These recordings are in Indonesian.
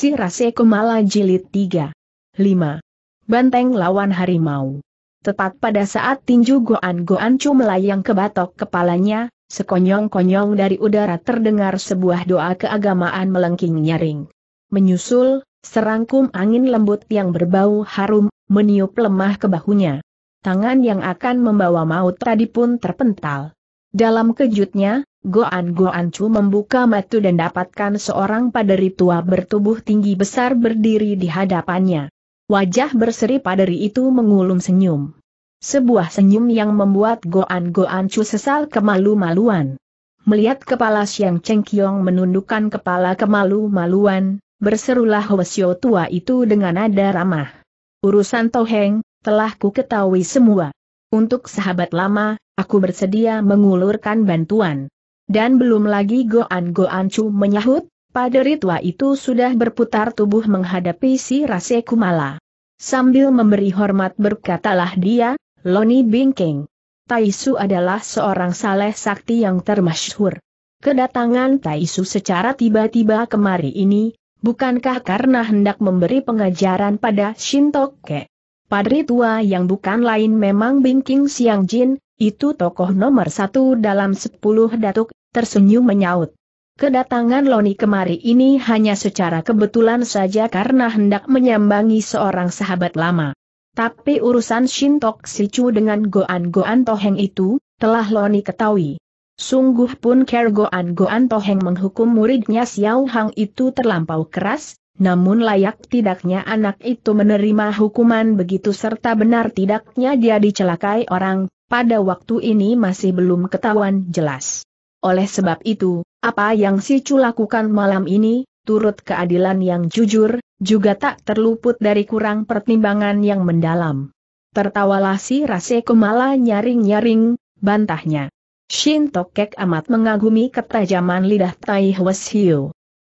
Si Rase Kumala Jilid 3. 5. Banteng lawan harimau. Tepat pada saat tinju goan-goan cu melayang ke batok kepalanya, sekonyong-konyong dari udara terdengar sebuah doa keagamaan melengking nyaring. Menyusul, serangkum angin lembut yang berbau harum, meniup lemah ke bahunya. Tangan yang akan membawa maut tadi pun terpental. Dalam kejutnya, Goan Goan Chu membuka mata dan dapatkan seorang paderi tua bertubuh tinggi besar berdiri di hadapannya. Wajah berseri paderi itu mengulum senyum. Sebuah senyum yang membuat Goan Goan Chu sesal kemalu-maluan. Melihat kepala Siang Cheng Kiong menundukkan kepala kemalu-maluan, berserulah Hwasyo tua itu dengan nada ramah. Urusan Toheng, telah ku ketahui semua. Untuk sahabat lama, aku bersedia mengulurkan bantuan. Dan belum lagi Goan Goan Chu menyahut, pada tua itu sudah berputar tubuh menghadapi si Rase Kumala. Sambil memberi hormat berkatalah dia, Loni Bingking. Taisu adalah seorang saleh sakti yang termasyhur. Kedatangan Taisu secara tiba-tiba kemari ini, bukankah karena hendak memberi pengajaran pada Shintoke? Padri tua yang bukan lain memang Bingking Siang Jin, itu tokoh nomor satu dalam sepuluh datuk tersenyum menyaut. Kedatangan Loni kemari ini hanya secara kebetulan saja karena hendak menyambangi seorang sahabat lama. Tapi urusan Shintok Sichu dengan Goan-Goan Toheng itu, telah Loni ketahui. Sungguh pun Ker Goan-Goan Toheng menghukum muridnya Xiao Hang itu terlampau keras, namun layak tidaknya anak itu menerima hukuman begitu serta benar tidaknya dia dicelakai orang, pada waktu ini masih belum ketahuan jelas. Oleh sebab itu, apa yang si culakukan lakukan malam ini, turut keadilan yang jujur, juga tak terluput dari kurang pertimbangan yang mendalam. Tertawalah si Rase malah nyaring-nyaring, bantahnya. Shin Tokek amat mengagumi ketajaman lidah Tai Hwes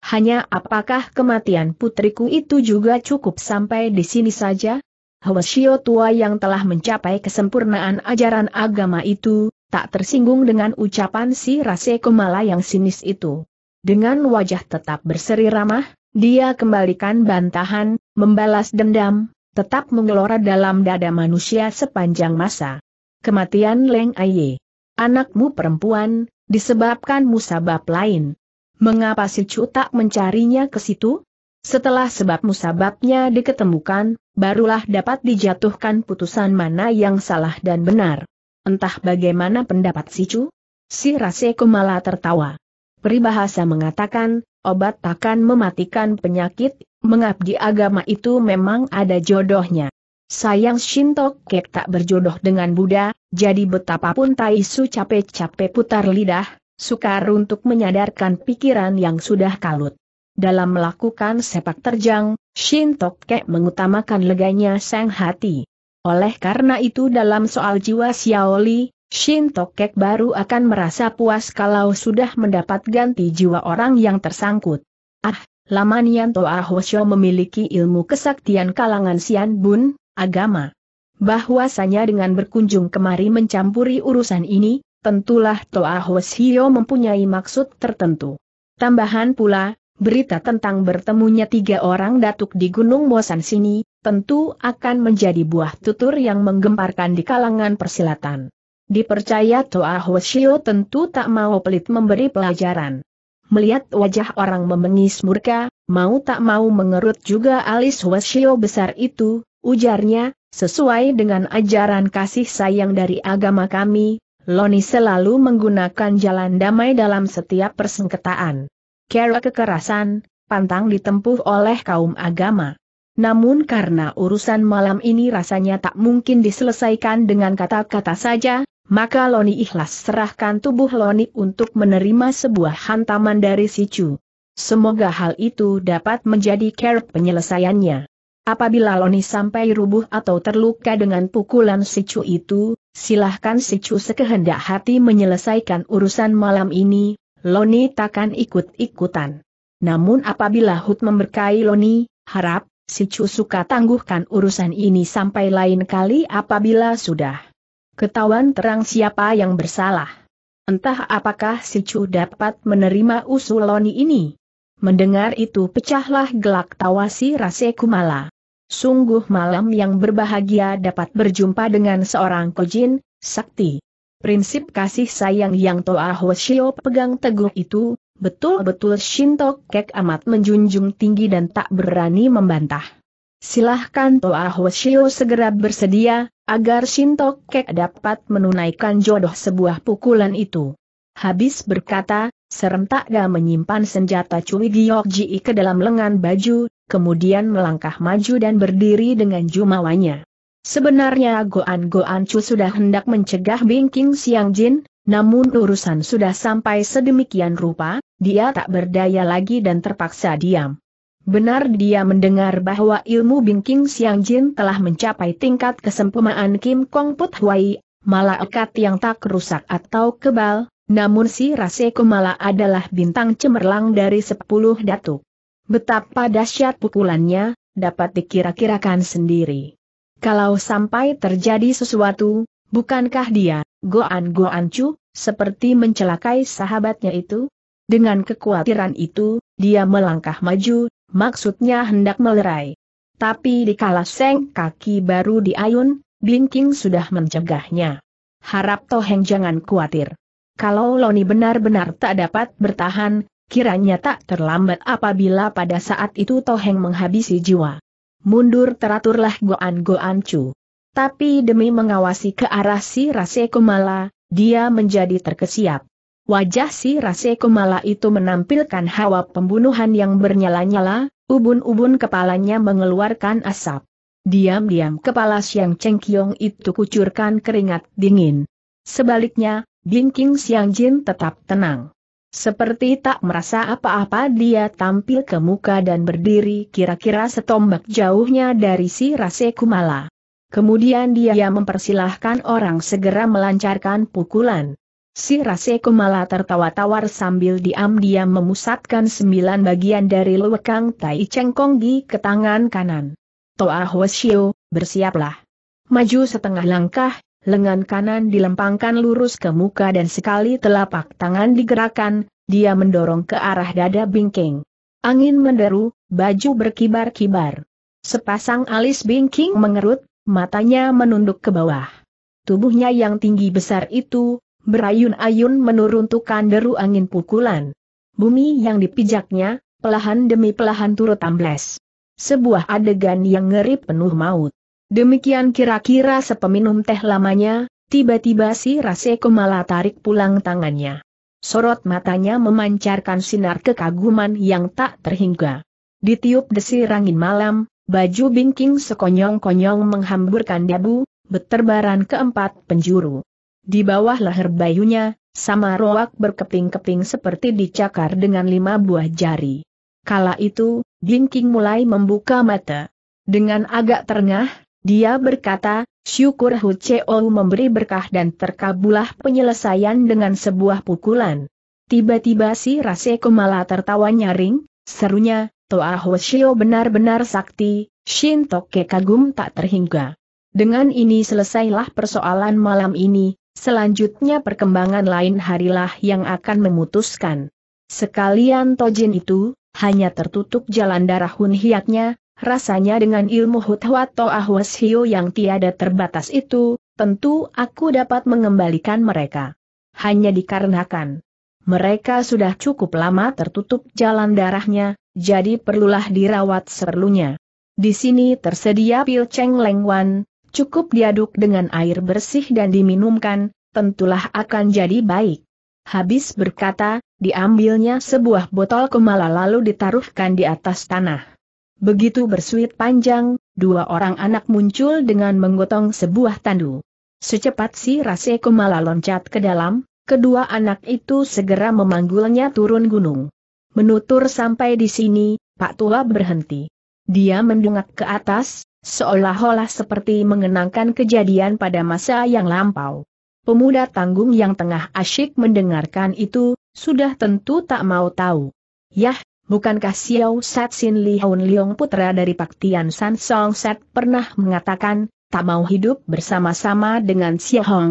Hanya apakah kematian putriku itu juga cukup sampai di sini saja? Hwes tua yang telah mencapai kesempurnaan ajaran agama itu, tak tersinggung dengan ucapan si Rase kemala yang sinis itu. Dengan wajah tetap berseri ramah, dia kembalikan bantahan, membalas dendam, tetap mengelora dalam dada manusia sepanjang masa. Kematian Leng Aye. Anakmu perempuan, disebabkan musabab lain. Mengapa si Cu tak mencarinya ke situ? Setelah sebab musababnya diketemukan, barulah dapat dijatuhkan putusan mana yang salah dan benar. Entah bagaimana pendapat si Chu? Si Raseko malah tertawa. Peribahasa mengatakan, obat takkan mematikan penyakit, mengabdi agama itu memang ada jodohnya. Sayang Shinto Kek tak berjodoh dengan Buddha, jadi betapapun Taisu capek-capek putar lidah, sukar untuk menyadarkan pikiran yang sudah kalut. Dalam melakukan sepak terjang, Shintok Kek mengutamakan leganya sang hati. Oleh karena itu dalam soal jiwa Xiaoli, Shin Tokek baru akan merasa puas kalau sudah mendapat ganti jiwa orang yang tersangkut. Ah, Laman Yanto Ahosyo memiliki ilmu kesaktian kalangan Sian Bun, agama. Bahwasanya dengan berkunjung kemari mencampuri urusan ini, tentulah Toa Hoshio mempunyai maksud tertentu. Tambahan pula, berita tentang bertemunya tiga orang datuk di Gunung Bosan sini, tentu akan menjadi buah tutur yang menggemparkan di kalangan persilatan. Dipercaya Toa Hoshio tentu tak mau pelit memberi pelajaran. Melihat wajah orang memengis murka, mau tak mau mengerut juga alis Hoshio besar itu, ujarnya, sesuai dengan ajaran kasih sayang dari agama kami, Loni selalu menggunakan jalan damai dalam setiap persengketaan. Kera kekerasan, pantang ditempuh oleh kaum agama namun karena urusan malam ini rasanya tak mungkin diselesaikan dengan kata-kata saja, maka Loni ikhlas serahkan tubuh Loni untuk menerima sebuah hantaman dari si Chu. Semoga hal itu dapat menjadi care penyelesaiannya. Apabila Loni sampai rubuh atau terluka dengan pukulan si Chu itu, silahkan si Chu sekehendak hati menyelesaikan urusan malam ini, Loni takkan ikut-ikutan. Namun apabila Hud memberkai Loni, harap si suka tangguhkan urusan ini sampai lain kali apabila sudah ketahuan terang siapa yang bersalah. Entah apakah si Chu dapat menerima usul Loni ini. Mendengar itu pecahlah gelak tawa si Rase Kumala. Sungguh malam yang berbahagia dapat berjumpa dengan seorang kojin, sakti. Prinsip kasih sayang yang Toa Hoshio pegang teguh itu, betul-betul Shinto Kek amat menjunjung tinggi dan tak berani membantah. Silahkan Toa Hoshio segera bersedia, agar Shinto Kek dapat menunaikan jodoh sebuah pukulan itu. Habis berkata, serentak Ga menyimpan senjata Cui Ji ke dalam lengan baju, kemudian melangkah maju dan berdiri dengan jumawanya. Sebenarnya Goan Goan Chu sudah hendak mencegah King Siang Jin, namun urusan sudah sampai sedemikian rupa, dia tak berdaya lagi dan terpaksa diam. Benar dia mendengar bahwa ilmu Bingking Siang Jin telah mencapai tingkat kesempurnaan Kim Kong Put Hui, malah ekat yang tak rusak atau kebal, namun si Raseku malah adalah bintang cemerlang dari sepuluh datuk. Betapa dahsyat pukulannya, dapat dikira-kirakan sendiri. Kalau sampai terjadi sesuatu, Bukankah dia, Goan Goan Chu, seperti mencelakai sahabatnya itu? Dengan kekhawatiran itu, dia melangkah maju, maksudnya hendak melerai. Tapi di kala seng kaki baru diayun, Bingking sudah mencegahnya. Harap Toheng jangan khawatir. Kalau Loni benar-benar tak dapat bertahan, kiranya tak terlambat apabila pada saat itu Toheng menghabisi jiwa. Mundur teraturlah Goan Goan Chu tapi demi mengawasi ke arah si Rase Kumala, dia menjadi terkesiap. Wajah si Rase Kumala itu menampilkan hawa pembunuhan yang bernyala-nyala, ubun-ubun kepalanya mengeluarkan asap. Diam-diam kepala Siang Cheng Kiong itu kucurkan keringat dingin. Sebaliknya, Bingking Siang Jin tetap tenang. Seperti tak merasa apa-apa dia tampil ke muka dan berdiri kira-kira setombak jauhnya dari si Rase Kumala. Kemudian dia mempersilahkan orang segera melancarkan pukulan. Si Rase malah tertawa tawar sambil diam-diam memusatkan sembilan bagian dari lewekang Tai cengkonggi di ke tangan kanan. Toa Hoshio, bersiaplah. Maju setengah langkah, lengan kanan dilempangkan lurus ke muka dan sekali telapak tangan digerakkan, dia mendorong ke arah dada bingking. Angin menderu, baju berkibar-kibar. Sepasang alis bingking mengerut, matanya menunduk ke bawah. Tubuhnya yang tinggi besar itu, berayun-ayun menuruntukan deru angin pukulan. Bumi yang dipijaknya, pelahan demi pelahan turut ambles. Sebuah adegan yang ngeri penuh maut. Demikian kira-kira sepeminum teh lamanya, tiba-tiba si Raseko malah tarik pulang tangannya. Sorot matanya memancarkan sinar kekaguman yang tak terhingga. Ditiup desir angin malam, Baju bingking sekonyong-konyong menghamburkan debu, beterbaran keempat penjuru. Di bawah leher bayunya, sama roak berkeping-keping seperti dicakar dengan lima buah jari. Kala itu, Bingking mulai membuka mata. Dengan agak terengah, dia berkata, syukur Hu Cheo memberi berkah dan terkabulah penyelesaian dengan sebuah pukulan. Tiba-tiba si rase malah tertawa nyaring, serunya, Toa Hoshio benar-benar sakti, Shin Toke kagum tak terhingga. Dengan ini selesailah persoalan malam ini, selanjutnya perkembangan lain harilah yang akan memutuskan. Sekalian Tojin itu, hanya tertutup jalan darah Hun Hiatnya, rasanya dengan ilmu Hutwa Toa Hoshio yang tiada terbatas itu, tentu aku dapat mengembalikan mereka. Hanya dikarenakan mereka sudah cukup lama tertutup jalan darahnya, jadi perlulah dirawat seperlunya. Di sini tersedia pil ceng Leng cukup diaduk dengan air bersih dan diminumkan, tentulah akan jadi baik. Habis berkata, diambilnya sebuah botol kemala lalu ditaruhkan di atas tanah. Begitu bersuit panjang, dua orang anak muncul dengan menggotong sebuah tandu. Secepat si Rase Kumala loncat ke dalam, kedua anak itu segera memanggulnya turun gunung. Menutur sampai di sini, Pak Tua berhenti. Dia mendungak ke atas, seolah-olah seperti mengenangkan kejadian pada masa yang lampau. Pemuda tanggung yang tengah asyik mendengarkan itu, sudah tentu tak mau tahu. Yah, bukankah Xiao Sat Sin Li Hun Leong putra dari Paktian San Song Sat pernah mengatakan, tak mau hidup bersama-sama dengan Xiao Hong?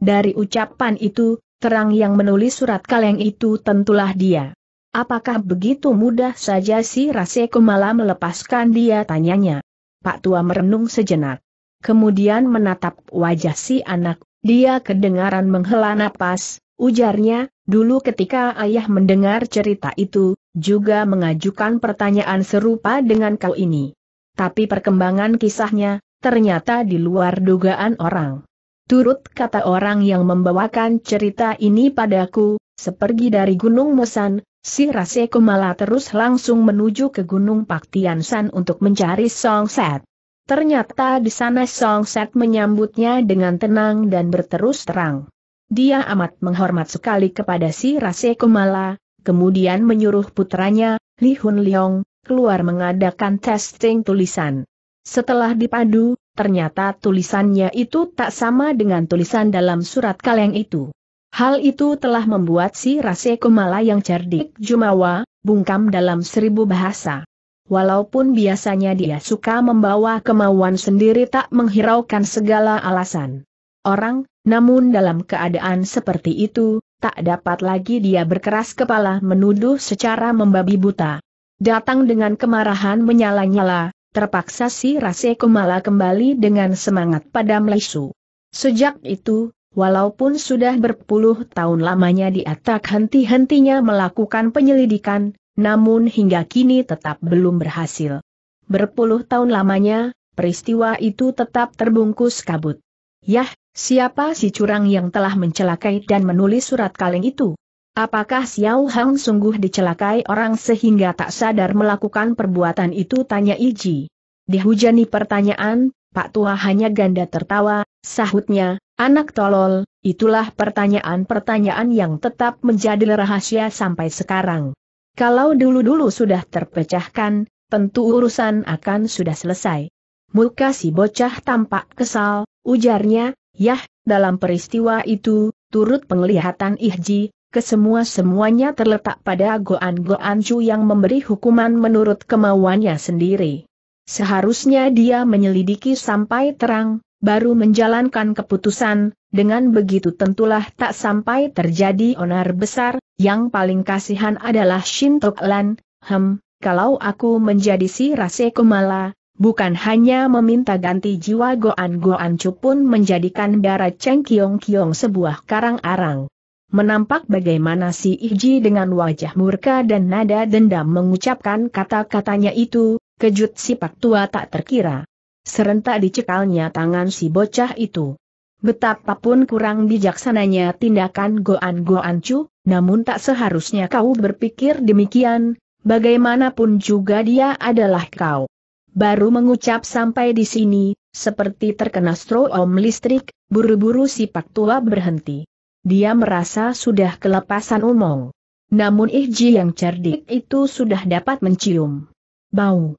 Dari ucapan itu, terang yang menulis surat kaleng itu tentulah dia. Apakah begitu mudah saja si Raseko malah melepaskan dia tanyanya? Pak Tua merenung sejenak. Kemudian menatap wajah si anak, dia kedengaran menghela napas, ujarnya, dulu ketika ayah mendengar cerita itu, juga mengajukan pertanyaan serupa dengan kau ini. Tapi perkembangan kisahnya, ternyata di luar dugaan orang. Turut kata orang yang membawakan cerita ini padaku, Sepergi dari Gunung Musan, si Rasekumala Kumala terus langsung menuju ke Gunung Paktiansan untuk mencari Song Set. Ternyata di sana Song Set menyambutnya dengan tenang dan berterus terang. Dia amat menghormat sekali kepada si Rasekumala. Kumala, kemudian menyuruh putranya, Li Hun Leong, keluar mengadakan testing tulisan. Setelah dipadu, ternyata tulisannya itu tak sama dengan tulisan dalam surat kaleng itu. Hal itu telah membuat si Rase Mala yang cerdik Jumawa, bungkam dalam seribu bahasa. Walaupun biasanya dia suka membawa kemauan sendiri tak menghiraukan segala alasan. Orang, namun dalam keadaan seperti itu, tak dapat lagi dia berkeras kepala menuduh secara membabi buta. Datang dengan kemarahan menyala-nyala, terpaksa si Rase Mala kembali dengan semangat pada Melesu. Sejak itu, Walaupun sudah berpuluh tahun lamanya dia tak henti-hentinya melakukan penyelidikan, namun hingga kini tetap belum berhasil. Berpuluh tahun lamanya, peristiwa itu tetap terbungkus kabut. Yah, siapa si curang yang telah mencelakai dan menulis surat kaleng itu? Apakah Xiao Hang sungguh dicelakai orang sehingga tak sadar melakukan perbuatan itu? Tanya Iji. Dihujani pertanyaan, Pak Tua hanya ganda tertawa, sahutnya, Anak tolol, itulah pertanyaan-pertanyaan yang tetap menjadi rahasia sampai sekarang. Kalau dulu-dulu sudah terpecahkan, tentu urusan akan sudah selesai. Muka si bocah tampak kesal, ujarnya, yah, dalam peristiwa itu, turut penglihatan Ihji, kesemua-semuanya terletak pada goan-goan Chu yang memberi hukuman menurut kemauannya sendiri. Seharusnya dia menyelidiki sampai terang, baru menjalankan keputusan, dengan begitu tentulah tak sampai terjadi onar besar, yang paling kasihan adalah Shintok Lan, hem, kalau aku menjadi si Rase Kumala, bukan hanya meminta ganti jiwa Goan Goan Chu pun menjadikan darah Cheng Kiong Kiong sebuah karang-arang. Menampak bagaimana si Iji dengan wajah murka dan nada dendam mengucapkan kata-katanya itu, kejut si Pak Tua tak terkira. Serentak dicekalnya tangan si bocah itu. Betapapun kurang bijaksananya tindakan Goan Goan Chu, namun tak seharusnya kau berpikir demikian, bagaimanapun juga dia adalah kau. Baru mengucap sampai di sini, seperti terkena stroom listrik, buru-buru si Pak Tua berhenti. Dia merasa sudah kelepasan umong. Namun Ihji yang cerdik itu sudah dapat mencium bau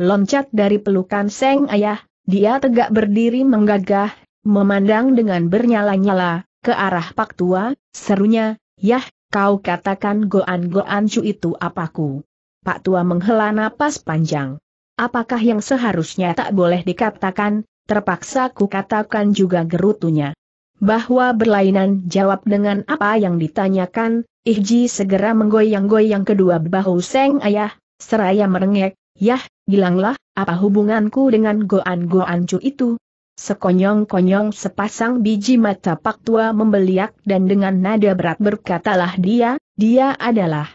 Loncat dari pelukan Seng Ayah, dia tegak berdiri menggagah, memandang dengan bernyala-nyala, ke arah Pak Tua, serunya, Yah, kau katakan goan-goan cu itu apaku. Pak Tua menghela napas panjang. Apakah yang seharusnya tak boleh dikatakan, terpaksa ku katakan juga gerutunya. Bahwa berlainan jawab dengan apa yang ditanyakan, Ihji segera menggoyang-goyang kedua bahu Seng Ayah, seraya merengek, Yah, bilanglah, apa hubunganku dengan goan-goan itu? Sekonyong-konyong sepasang biji mata pak tua membeliak dan dengan nada berat berkatalah dia, dia adalah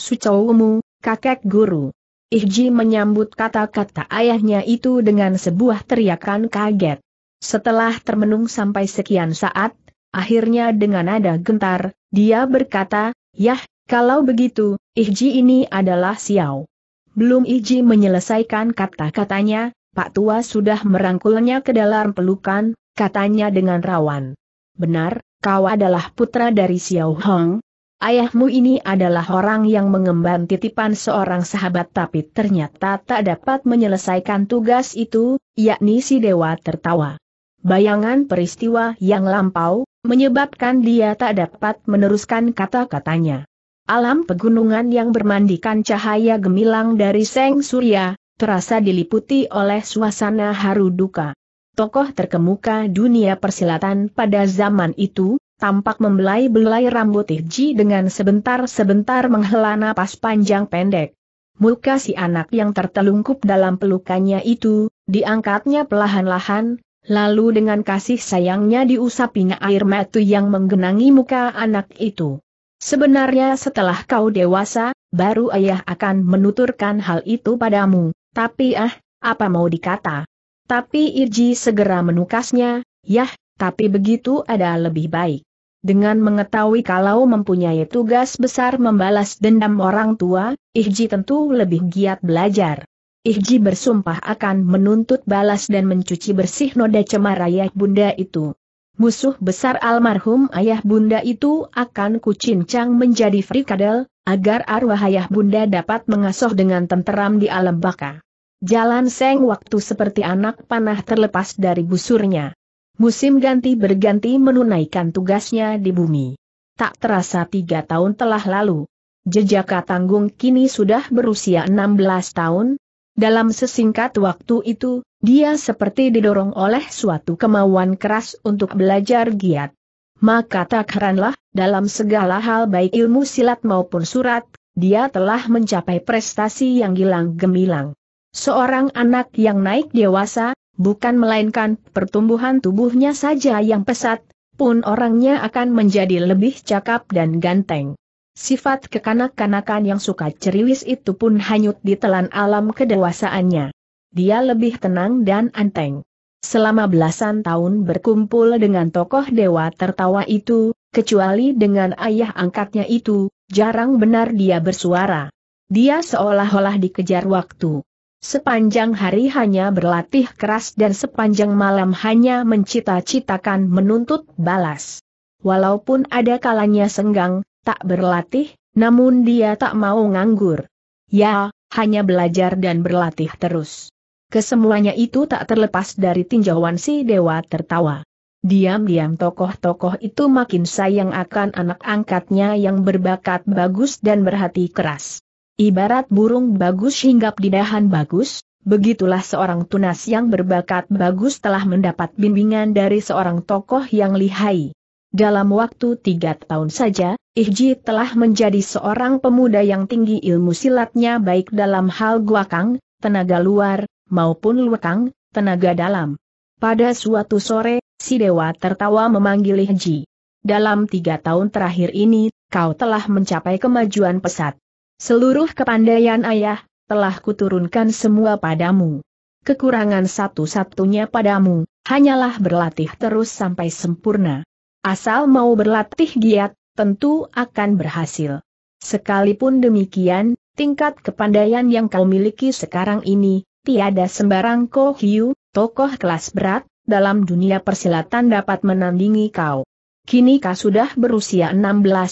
Sucowumu, kakek guru. Ihji menyambut kata-kata ayahnya itu dengan sebuah teriakan kaget. Setelah termenung sampai sekian saat, akhirnya dengan nada gentar, dia berkata, Yah, kalau begitu, Ihji ini adalah Xiao. Belum Iji menyelesaikan kata-katanya, Pak Tua sudah merangkulnya ke dalam pelukan, katanya dengan rawan. Benar, kau adalah putra dari Xiao Hong. Ayahmu ini adalah orang yang mengemban titipan seorang sahabat tapi ternyata tak dapat menyelesaikan tugas itu, yakni si dewa tertawa. Bayangan peristiwa yang lampau, menyebabkan dia tak dapat meneruskan kata-katanya. Alam pegunungan yang bermandikan cahaya gemilang dari seng surya, terasa diliputi oleh suasana haru duka. Tokoh terkemuka dunia persilatan pada zaman itu, tampak membelai-belai rambut Iji dengan sebentar-sebentar menghela napas panjang pendek. Muka si anak yang tertelungkup dalam pelukannya itu, diangkatnya pelahan lahan lalu dengan kasih sayangnya diusapinya air mata yang menggenangi muka anak itu. Sebenarnya setelah kau dewasa, baru ayah akan menuturkan hal itu padamu, tapi ah, apa mau dikata? Tapi Irji segera menukasnya, yah, tapi begitu ada lebih baik. Dengan mengetahui kalau mempunyai tugas besar membalas dendam orang tua, Irji tentu lebih giat belajar. Ihji bersumpah akan menuntut balas dan mencuci bersih noda cemara ayah bunda itu. Musuh besar almarhum ayah bunda itu akan kucincang menjadi frikadel, agar arwah ayah bunda dapat mengasuh dengan tenteram di alam baka. Jalan seng waktu seperti anak panah terlepas dari busurnya. Musim ganti berganti menunaikan tugasnya di bumi. Tak terasa tiga tahun telah lalu. Jejaka tanggung kini sudah berusia 16 tahun, dalam sesingkat waktu itu, dia seperti didorong oleh suatu kemauan keras untuk belajar giat. Maka tak heranlah, dalam segala hal baik ilmu silat maupun surat, dia telah mencapai prestasi yang gilang gemilang. Seorang anak yang naik dewasa, bukan melainkan pertumbuhan tubuhnya saja yang pesat, pun orangnya akan menjadi lebih cakap dan ganteng. Sifat kekanak-kanakan yang suka ceriwis itu pun hanyut ditelan alam kedewasaannya. Dia lebih tenang dan anteng. Selama belasan tahun berkumpul dengan tokoh dewa tertawa itu, kecuali dengan ayah angkatnya itu, jarang benar dia bersuara. Dia seolah-olah dikejar waktu. Sepanjang hari hanya berlatih keras dan sepanjang malam hanya mencita-citakan menuntut balas. Walaupun ada kalanya senggang, tak berlatih, namun dia tak mau nganggur. Ya, hanya belajar dan berlatih terus. Kesemuanya itu tak terlepas dari tinjauan si dewa tertawa. Diam-diam tokoh-tokoh itu makin sayang akan anak angkatnya yang berbakat bagus dan berhati keras. Ibarat burung bagus hinggap di dahan bagus, Begitulah seorang tunas yang berbakat bagus telah mendapat bimbingan dari seorang tokoh yang lihai. Dalam waktu tiga tahun saja, Ihji telah menjadi seorang pemuda yang tinggi ilmu silatnya baik dalam hal guakang, tenaga luar, maupun luakang, tenaga dalam. Pada suatu sore, si dewa tertawa memanggil Ihji. Dalam tiga tahun terakhir ini, kau telah mencapai kemajuan pesat. Seluruh kepandaian ayah, telah kuturunkan semua padamu. Kekurangan satu-satunya padamu, hanyalah berlatih terus sampai sempurna. Asal mau berlatih giat, tentu akan berhasil. Sekalipun demikian, tingkat kepandaian yang kau miliki sekarang ini, tiada sembarang Ko Hiu, tokoh kelas berat, dalam dunia persilatan dapat menandingi kau. Kini kau sudah berusia 16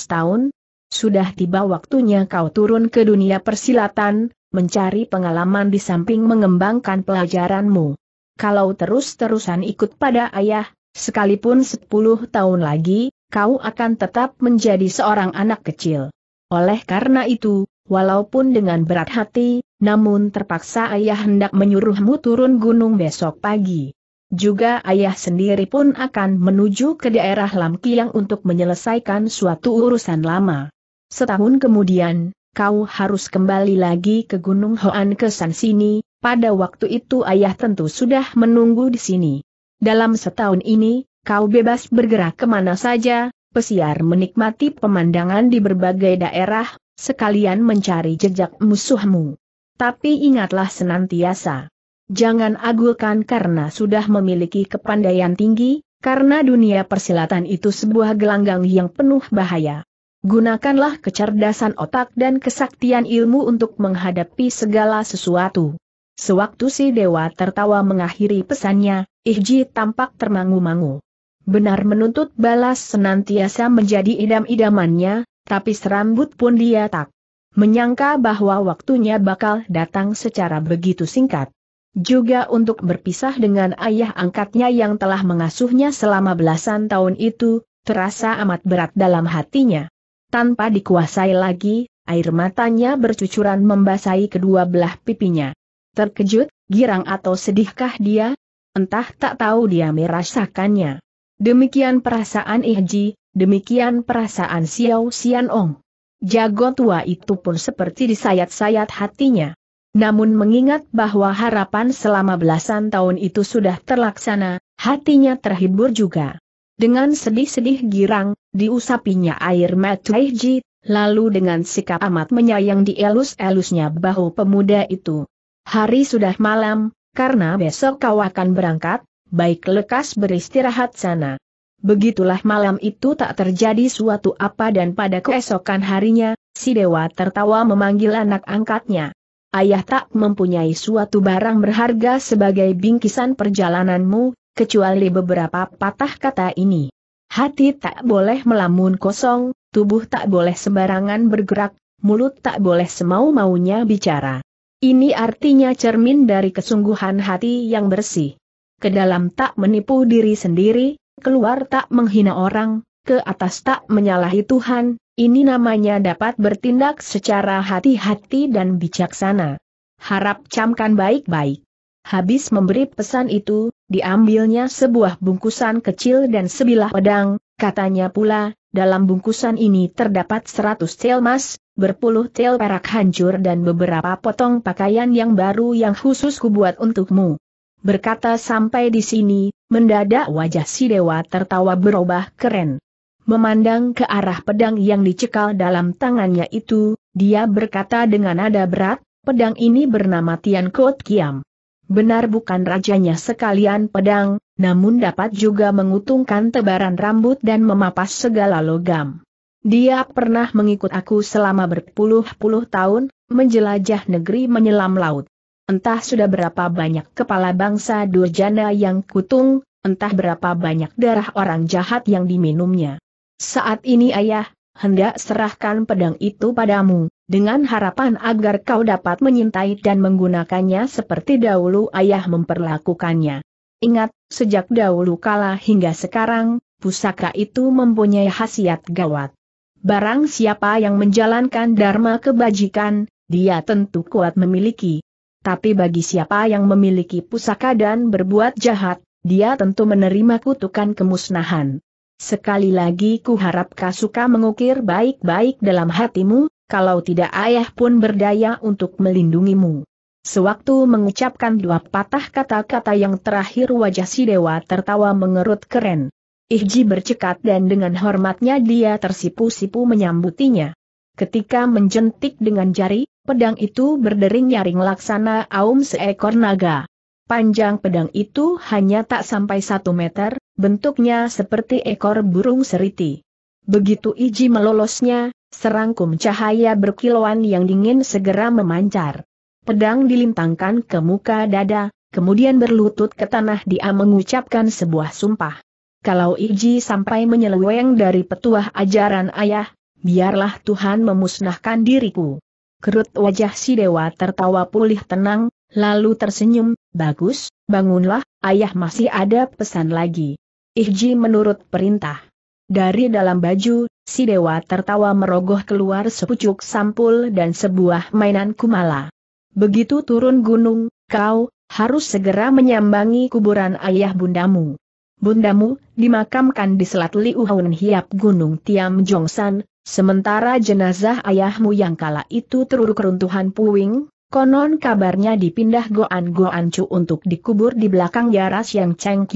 tahun, sudah tiba waktunya kau turun ke dunia persilatan, mencari pengalaman di samping mengembangkan pelajaranmu. Kalau terus-terusan ikut pada ayah, Sekalipun sepuluh tahun lagi, kau akan tetap menjadi seorang anak kecil. Oleh karena itu, walaupun dengan berat hati, namun terpaksa ayah hendak menyuruhmu turun gunung besok pagi. Juga ayah sendiri pun akan menuju ke daerah Lamkiang untuk menyelesaikan suatu urusan lama. Setahun kemudian, kau harus kembali lagi ke Gunung Hoan ke sini, pada waktu itu ayah tentu sudah menunggu di sini. Dalam setahun ini, kau bebas bergerak kemana saja, pesiar menikmati pemandangan di berbagai daerah, sekalian mencari jejak musuhmu. Tapi ingatlah senantiasa. Jangan agulkan karena sudah memiliki kepandaian tinggi, karena dunia persilatan itu sebuah gelanggang yang penuh bahaya. Gunakanlah kecerdasan otak dan kesaktian ilmu untuk menghadapi segala sesuatu. Sewaktu si dewa tertawa mengakhiri pesannya, Ihji tampak termangu-mangu. Benar menuntut balas senantiasa menjadi idam-idamannya, tapi serambut pun dia tak menyangka bahwa waktunya bakal datang secara begitu singkat. Juga untuk berpisah dengan ayah angkatnya yang telah mengasuhnya selama belasan tahun itu, terasa amat berat dalam hatinya. Tanpa dikuasai lagi, air matanya bercucuran membasahi kedua belah pipinya. Terkejut, girang atau sedihkah dia? Entah tak tahu dia merasakannya. Demikian perasaan Ihji, demikian perasaan Xiao Xian Ong. Jago tua itu pun seperti disayat-sayat hatinya. Namun mengingat bahwa harapan selama belasan tahun itu sudah terlaksana, hatinya terhibur juga. Dengan sedih-sedih girang, diusapinya air mata Ji, lalu dengan sikap amat menyayang dielus-elusnya bahu pemuda itu. Hari sudah malam, karena besok kau akan berangkat, baik lekas beristirahat sana. Begitulah malam itu tak terjadi suatu apa dan pada keesokan harinya, si dewa tertawa memanggil anak angkatnya. Ayah tak mempunyai suatu barang berharga sebagai bingkisan perjalananmu, kecuali beberapa patah kata ini. Hati tak boleh melamun kosong, tubuh tak boleh sembarangan bergerak, mulut tak boleh semau-maunya bicara. Ini artinya cermin dari kesungguhan hati yang bersih. Ke dalam tak menipu diri sendiri, keluar tak menghina orang, ke atas tak menyalahi Tuhan, ini namanya dapat bertindak secara hati-hati dan bijaksana. Harap camkan baik-baik. Habis memberi pesan itu, diambilnya sebuah bungkusan kecil dan sebilah pedang, Katanya pula, dalam bungkusan ini terdapat seratus tel emas, berpuluh tel perak hancur dan beberapa potong pakaian yang baru yang khusus kubuat untukmu. Berkata sampai di sini, mendadak wajah si dewa tertawa berubah keren. Memandang ke arah pedang yang dicekal dalam tangannya itu, dia berkata dengan nada berat, pedang ini bernama Tian Kot Kiam benar bukan rajanya sekalian pedang, namun dapat juga mengutungkan tebaran rambut dan memapas segala logam. Dia pernah mengikut aku selama berpuluh-puluh tahun, menjelajah negeri menyelam laut. Entah sudah berapa banyak kepala bangsa durjana yang kutung, entah berapa banyak darah orang jahat yang diminumnya. Saat ini ayah, hendak serahkan pedang itu padamu, dengan harapan agar kau dapat menyintai dan menggunakannya seperti dahulu ayah memperlakukannya. Ingat, sejak dahulu kala hingga sekarang, pusaka itu mempunyai khasiat gawat. Barang siapa yang menjalankan dharma kebajikan, dia tentu kuat memiliki. Tapi bagi siapa yang memiliki pusaka dan berbuat jahat, dia tentu menerima kutukan kemusnahan. Sekali lagi ku harap kau suka mengukir baik-baik dalam hatimu, kalau tidak ayah pun berdaya untuk melindungimu. Sewaktu mengucapkan dua patah kata-kata yang terakhir wajah si dewa tertawa mengerut keren. Ihji bercekat dan dengan hormatnya dia tersipu-sipu menyambutinya. Ketika menjentik dengan jari, pedang itu berdering-nyaring laksana aum seekor naga. Panjang pedang itu hanya tak sampai satu meter, bentuknya seperti ekor burung seriti. Begitu Iji melolosnya, Serangkum cahaya berkilauan yang dingin segera memancar. Pedang dilintangkan ke muka dada, kemudian berlutut ke tanah dia mengucapkan sebuah sumpah. Kalau Iji sampai menyeleweng dari petuah ajaran ayah, biarlah Tuhan memusnahkan diriku. Kerut wajah si dewa tertawa pulih tenang, lalu tersenyum, bagus, bangunlah, ayah masih ada pesan lagi. Iji menurut perintah. Dari dalam baju, Si dewa tertawa merogoh keluar sepucuk sampul dan sebuah mainan kumala. Begitu turun gunung, kau harus segera menyambangi kuburan ayah bundamu. Bundamu dimakamkan di Selat liuhun Hiap Gunung Tiam Jongsan, sementara jenazah ayahmu yang kala itu teruruk runtuhan puing, konon kabarnya dipindah Goan Goan Chu untuk dikubur di belakang Yaras yang Cheng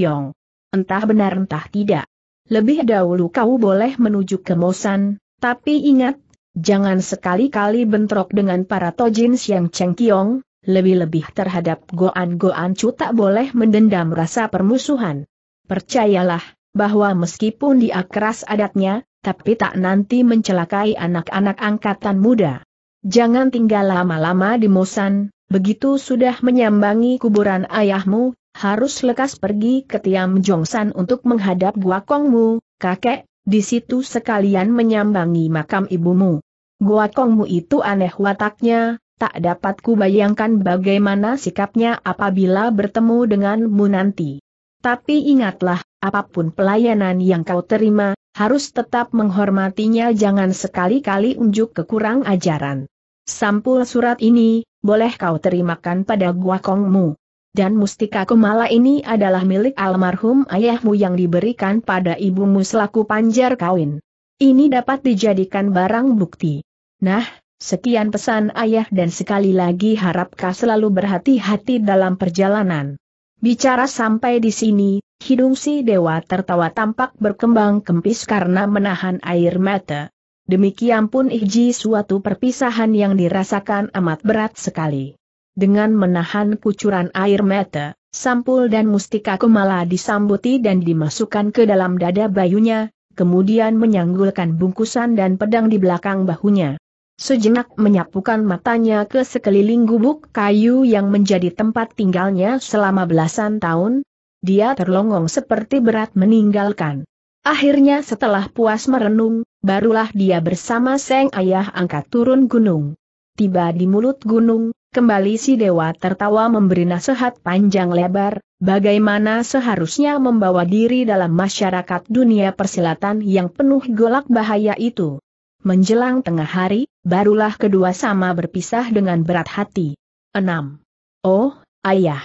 Entah benar entah tidak. Lebih dahulu kau boleh menuju ke Mosan, tapi ingat, jangan sekali-kali bentrok dengan para tojin yang cengkiong, lebih-lebih terhadap goan-goan Chu tak boleh mendendam rasa permusuhan. Percayalah, bahwa meskipun dia keras adatnya, tapi tak nanti mencelakai anak-anak angkatan muda. Jangan tinggal lama-lama di Mosan, begitu sudah menyambangi kuburan ayahmu, harus lekas pergi ke Tiam Jongsan untuk menghadap Gua Kongmu, kakek, di situ sekalian menyambangi makam ibumu. Gua Kongmu itu aneh wataknya, tak dapat kubayangkan bagaimana sikapnya apabila bertemu denganmu nanti. Tapi ingatlah, apapun pelayanan yang kau terima, harus tetap menghormatinya jangan sekali-kali unjuk kekurang ajaran. Sampul surat ini, boleh kau terimakan pada Gua Kongmu dan mustika kemala ini adalah milik almarhum ayahmu yang diberikan pada ibumu selaku panjar kawin. Ini dapat dijadikan barang bukti. Nah, sekian pesan ayah dan sekali lagi harapkah selalu berhati-hati dalam perjalanan. Bicara sampai di sini, hidung si dewa tertawa tampak berkembang kempis karena menahan air mata. Demikian pun Iji suatu perpisahan yang dirasakan amat berat sekali. Dengan menahan kucuran air mata, sampul dan mustika kumala disambuti dan dimasukkan ke dalam dada bayunya, kemudian menyanggulkan bungkusan dan pedang di belakang bahunya. Sejenak menyapukan matanya ke sekeliling gubuk kayu yang menjadi tempat tinggalnya selama belasan tahun, dia terlongong seperti berat meninggalkan. Akhirnya setelah puas merenung, barulah dia bersama Seng Ayah angkat turun gunung. Tiba di mulut gunung, Kembali si dewa tertawa memberi nasihat panjang lebar, bagaimana seharusnya membawa diri dalam masyarakat dunia persilatan yang penuh golak bahaya itu. Menjelang tengah hari, barulah kedua sama berpisah dengan berat hati. 6. Oh, ayah.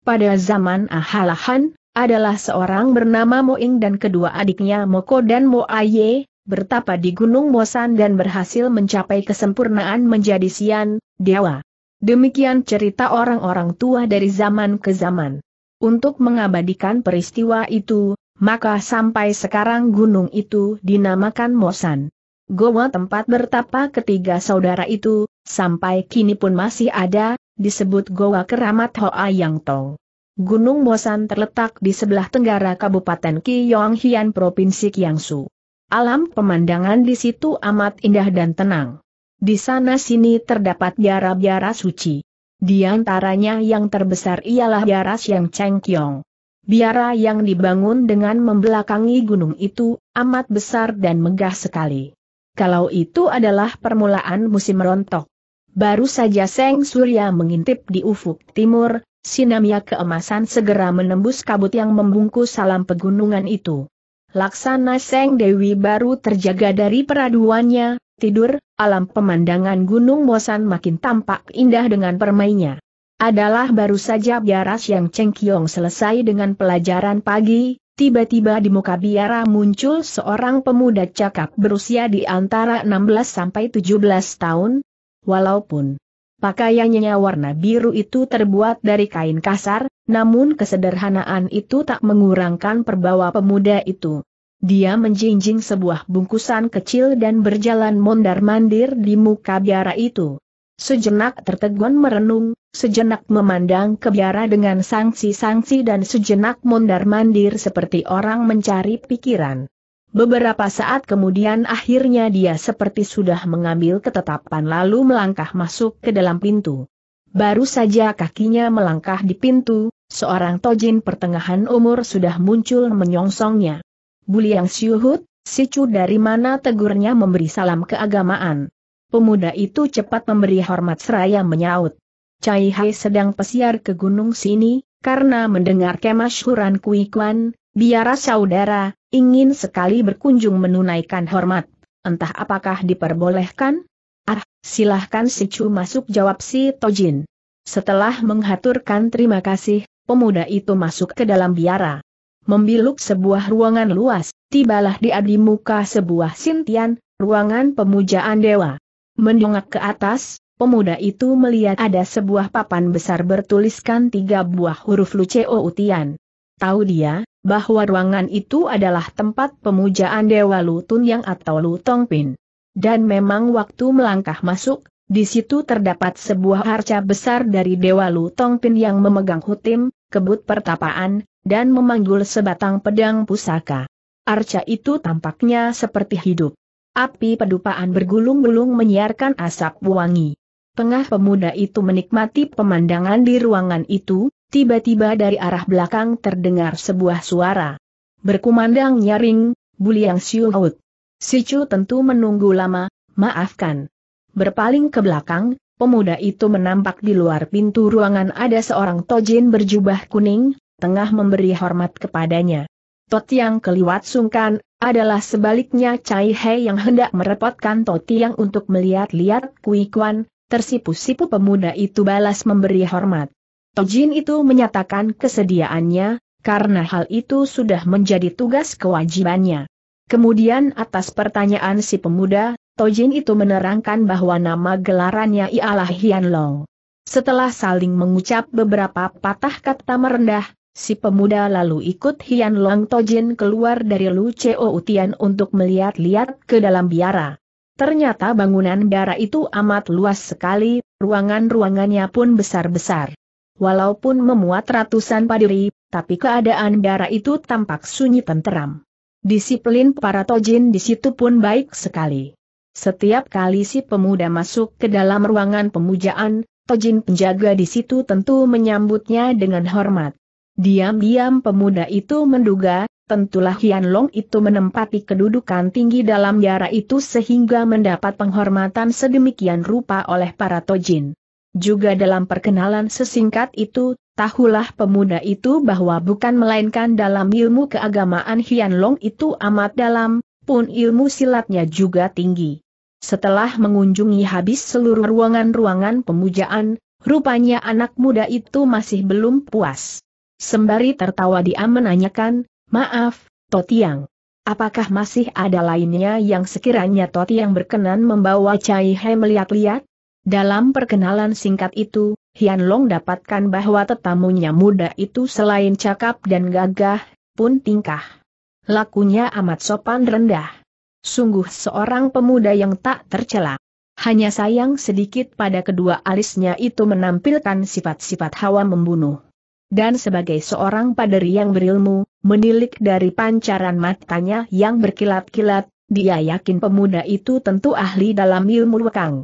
Pada zaman Ahalahan, adalah seorang bernama Moing dan kedua adiknya Moko dan Moaye, bertapa di Gunung Mosan dan berhasil mencapai kesempurnaan menjadi Sian, Dewa. Demikian cerita orang-orang tua dari zaman ke zaman. Untuk mengabadikan peristiwa itu, maka sampai sekarang gunung itu dinamakan Mosan. Goa tempat bertapa ketiga saudara itu, sampai kini pun masih ada, disebut Goa Keramat Hoa Yang Tong. Gunung Mosan terletak di sebelah tenggara Kabupaten Kiyonghian Provinsi Kiangsu. Alam pemandangan di situ amat indah dan tenang. Di sana-sini terdapat biara-biara suci. Di antaranya yang terbesar ialah biara Siang Chengkyong. Biara yang dibangun dengan membelakangi gunung itu, amat besar dan megah sekali. Kalau itu adalah permulaan musim rontok. Baru saja Seng Surya mengintip di ufuk timur, sinamia keemasan segera menembus kabut yang membungkus salam pegunungan itu. Laksana Seng Dewi baru terjaga dari peraduannya, tidur, alam pemandangan Gunung Bosan makin tampak indah dengan permainnya. Adalah baru saja biaras yang cengkiong selesai dengan pelajaran pagi, tiba-tiba di muka biara muncul seorang pemuda cakap berusia di antara 16 sampai 17 tahun. Walaupun Pakaiannya warna biru itu terbuat dari kain kasar, namun kesederhanaan itu tak mengurangkan perbawa pemuda itu. Dia menjinjing sebuah bungkusan kecil dan berjalan mondar-mandir di muka biara itu. Sejenak tertegun merenung, sejenak memandang ke biara dengan sanksi-sanksi dan sejenak mondar-mandir seperti orang mencari pikiran. Beberapa saat kemudian akhirnya dia seperti sudah mengambil ketetapan lalu melangkah masuk ke dalam pintu. Baru saja kakinya melangkah di pintu, seorang tojin pertengahan umur sudah muncul menyongsongnya. Buliang Siuhut, si cu dari mana tegurnya memberi salam keagamaan. Pemuda itu cepat memberi hormat seraya menyaut. Cai Hai sedang pesiar ke gunung sini, karena mendengar kemasyuran Kui Kuan, biara saudara, ingin sekali berkunjung menunaikan hormat. Entah apakah diperbolehkan? Ah, silahkan si Chu masuk jawab si Tojin. Setelah menghaturkan terima kasih, pemuda itu masuk ke dalam biara. Membiluk sebuah ruangan luas, tibalah dia di muka sebuah sintian, ruangan pemujaan dewa. Mendongak ke atas, pemuda itu melihat ada sebuah papan besar bertuliskan tiga buah huruf Luceo Utian. Tahu dia, bahwa ruangan itu adalah tempat pemujaan Dewa Lutun yang atau Tongpin. Dan memang waktu melangkah masuk, di situ terdapat sebuah arca besar dari Dewa Tongpin yang memegang hutim, kebut pertapaan, dan memanggul sebatang pedang pusaka. Arca itu tampaknya seperti hidup. Api pedupaan bergulung-gulung menyiarkan asap wangi. Tengah pemuda itu menikmati pemandangan di ruangan itu, tiba-tiba dari arah belakang terdengar sebuah suara. Berkumandang nyaring, Buliang Siuhut. Sichu tentu menunggu lama, maafkan. Berpaling ke belakang, pemuda itu menampak di luar pintu ruangan ada seorang tojin berjubah kuning, tengah memberi hormat kepadanya. Tot yang keliwat sungkan, adalah sebaliknya Cai He yang hendak merepotkan Tot yang untuk melihat-lihat Kui Kwan, tersipu-sipu pemuda itu balas memberi hormat. Tojin itu menyatakan kesediaannya, karena hal itu sudah menjadi tugas kewajibannya. Kemudian atas pertanyaan si pemuda, Tojin itu menerangkan bahwa nama gelarannya ialah Hian Long. Setelah saling mengucap beberapa patah kata merendah, Si pemuda lalu ikut Hian Long Tojin keluar dari Lu Cheo Utian untuk melihat-lihat ke dalam biara. Ternyata bangunan biara itu amat luas sekali, ruangan-ruangannya pun besar-besar. Walaupun memuat ratusan padiri, tapi keadaan darah itu tampak sunyi tenteram. Disiplin para tojin di situ pun baik sekali. Setiap kali si pemuda masuk ke dalam ruangan pemujaan, tojin penjaga di situ tentu menyambutnya dengan hormat. Diam-diam pemuda itu menduga, tentulah Hian Long itu menempati kedudukan tinggi dalam darah itu sehingga mendapat penghormatan sedemikian rupa oleh para tojin. Juga dalam perkenalan sesingkat itu, tahulah pemuda itu bahwa bukan melainkan dalam ilmu keagamaan Hian Long itu amat dalam, pun ilmu silatnya juga tinggi. Setelah mengunjungi habis seluruh ruangan-ruangan pemujaan, rupanya anak muda itu masih belum puas. Sembari tertawa dia menanyakan, maaf, Totiang. Apakah masih ada lainnya yang sekiranya Totiang berkenan membawa Cai He melihat-lihat? Dalam perkenalan singkat itu, Hian Long dapatkan bahwa tetamunya muda itu selain cakap dan gagah, pun tingkah. Lakunya amat sopan rendah. Sungguh seorang pemuda yang tak tercela. Hanya sayang sedikit pada kedua alisnya itu menampilkan sifat-sifat hawa membunuh. Dan sebagai seorang paderi yang berilmu, menilik dari pancaran matanya yang berkilat-kilat, dia yakin pemuda itu tentu ahli dalam ilmu wekang.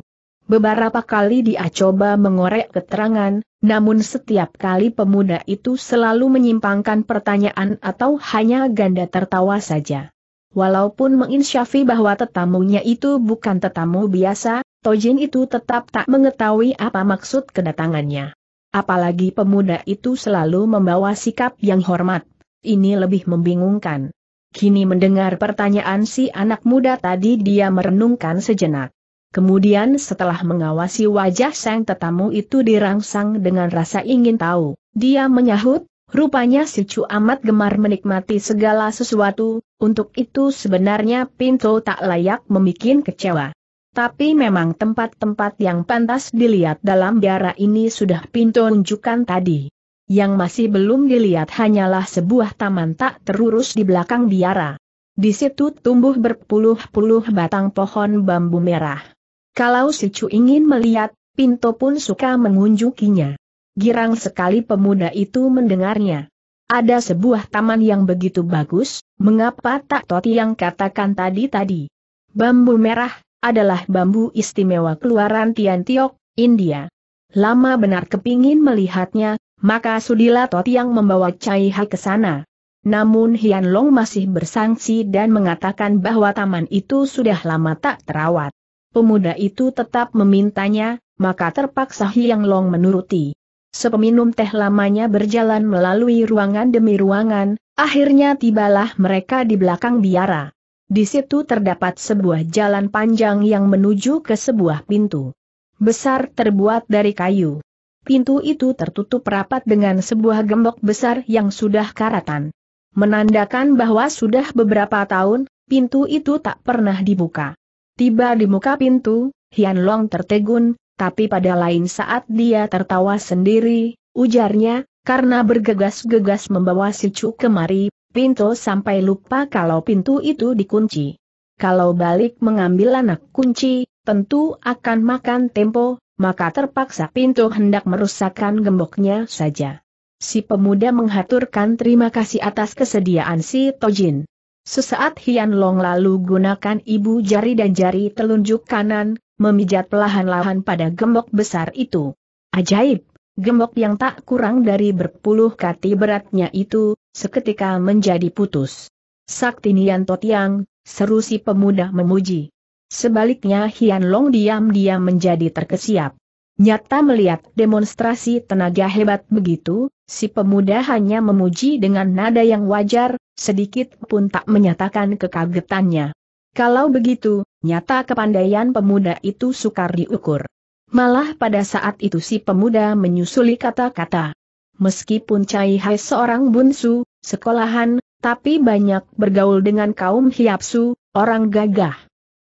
Beberapa kali dia coba mengorek keterangan, namun setiap kali pemuda itu selalu menyimpangkan pertanyaan atau hanya ganda tertawa saja. Walaupun menginsyafi bahwa tetamunya itu bukan tetamu biasa, Tojin itu tetap tak mengetahui apa maksud kedatangannya. Apalagi pemuda itu selalu membawa sikap yang hormat. Ini lebih membingungkan. Kini mendengar pertanyaan si anak muda tadi dia merenungkan sejenak. Kemudian setelah mengawasi wajah sang tetamu itu dirangsang dengan rasa ingin tahu, dia menyahut, rupanya si Chu amat gemar menikmati segala sesuatu, untuk itu sebenarnya Pinto tak layak membuat kecewa. Tapi memang tempat-tempat yang pantas dilihat dalam biara ini sudah Pinto tunjukkan tadi. Yang masih belum dilihat hanyalah sebuah taman tak terurus di belakang biara. Di situ tumbuh berpuluh-puluh batang pohon bambu merah. Kalau si Chu ingin melihat, Pinto pun suka mengunjukinya. Girang sekali pemuda itu mendengarnya. Ada sebuah taman yang begitu bagus, mengapa tak Toti yang katakan tadi-tadi? Bambu merah, adalah bambu istimewa keluaran Tiantiok, India. Lama benar kepingin melihatnya, maka sudilah Toti yang membawa Cai Hai ke sana. Namun Hian Long masih bersangsi dan mengatakan bahwa taman itu sudah lama tak terawat pemuda itu tetap memintanya, maka terpaksa Hiang Long menuruti. Sepeminum teh lamanya berjalan melalui ruangan demi ruangan, akhirnya tibalah mereka di belakang biara. Di situ terdapat sebuah jalan panjang yang menuju ke sebuah pintu. Besar terbuat dari kayu. Pintu itu tertutup rapat dengan sebuah gembok besar yang sudah karatan. Menandakan bahwa sudah beberapa tahun, pintu itu tak pernah dibuka. Tiba di muka pintu, Hian Long tertegun, tapi pada lain saat dia tertawa sendiri, ujarnya, karena bergegas-gegas membawa si Chu kemari, pintu sampai lupa kalau pintu itu dikunci. Kalau balik mengambil anak kunci, tentu akan makan tempo, maka terpaksa pintu hendak merusakkan gemboknya saja. Si pemuda menghaturkan terima kasih atas kesediaan si Tojin. Sesaat Hian Long lalu gunakan ibu jari dan jari telunjuk kanan, memijat pelahan lahan pada gembok besar itu. Ajaib, gembok yang tak kurang dari berpuluh kati beratnya itu, seketika menjadi putus. Sakti Nian Totiang, seru si pemuda memuji. Sebaliknya Hian Long diam-diam menjadi terkesiap. Nyata melihat demonstrasi tenaga hebat begitu, si pemuda hanya memuji dengan nada yang wajar, Sedikit pun tak menyatakan kekagetannya. Kalau begitu, nyata kepandaian pemuda itu sukar diukur. Malah pada saat itu si pemuda menyusuli kata-kata. Meskipun Cai Hai seorang bunsu, sekolahan, tapi banyak bergaul dengan kaum hiapsu, orang gagah.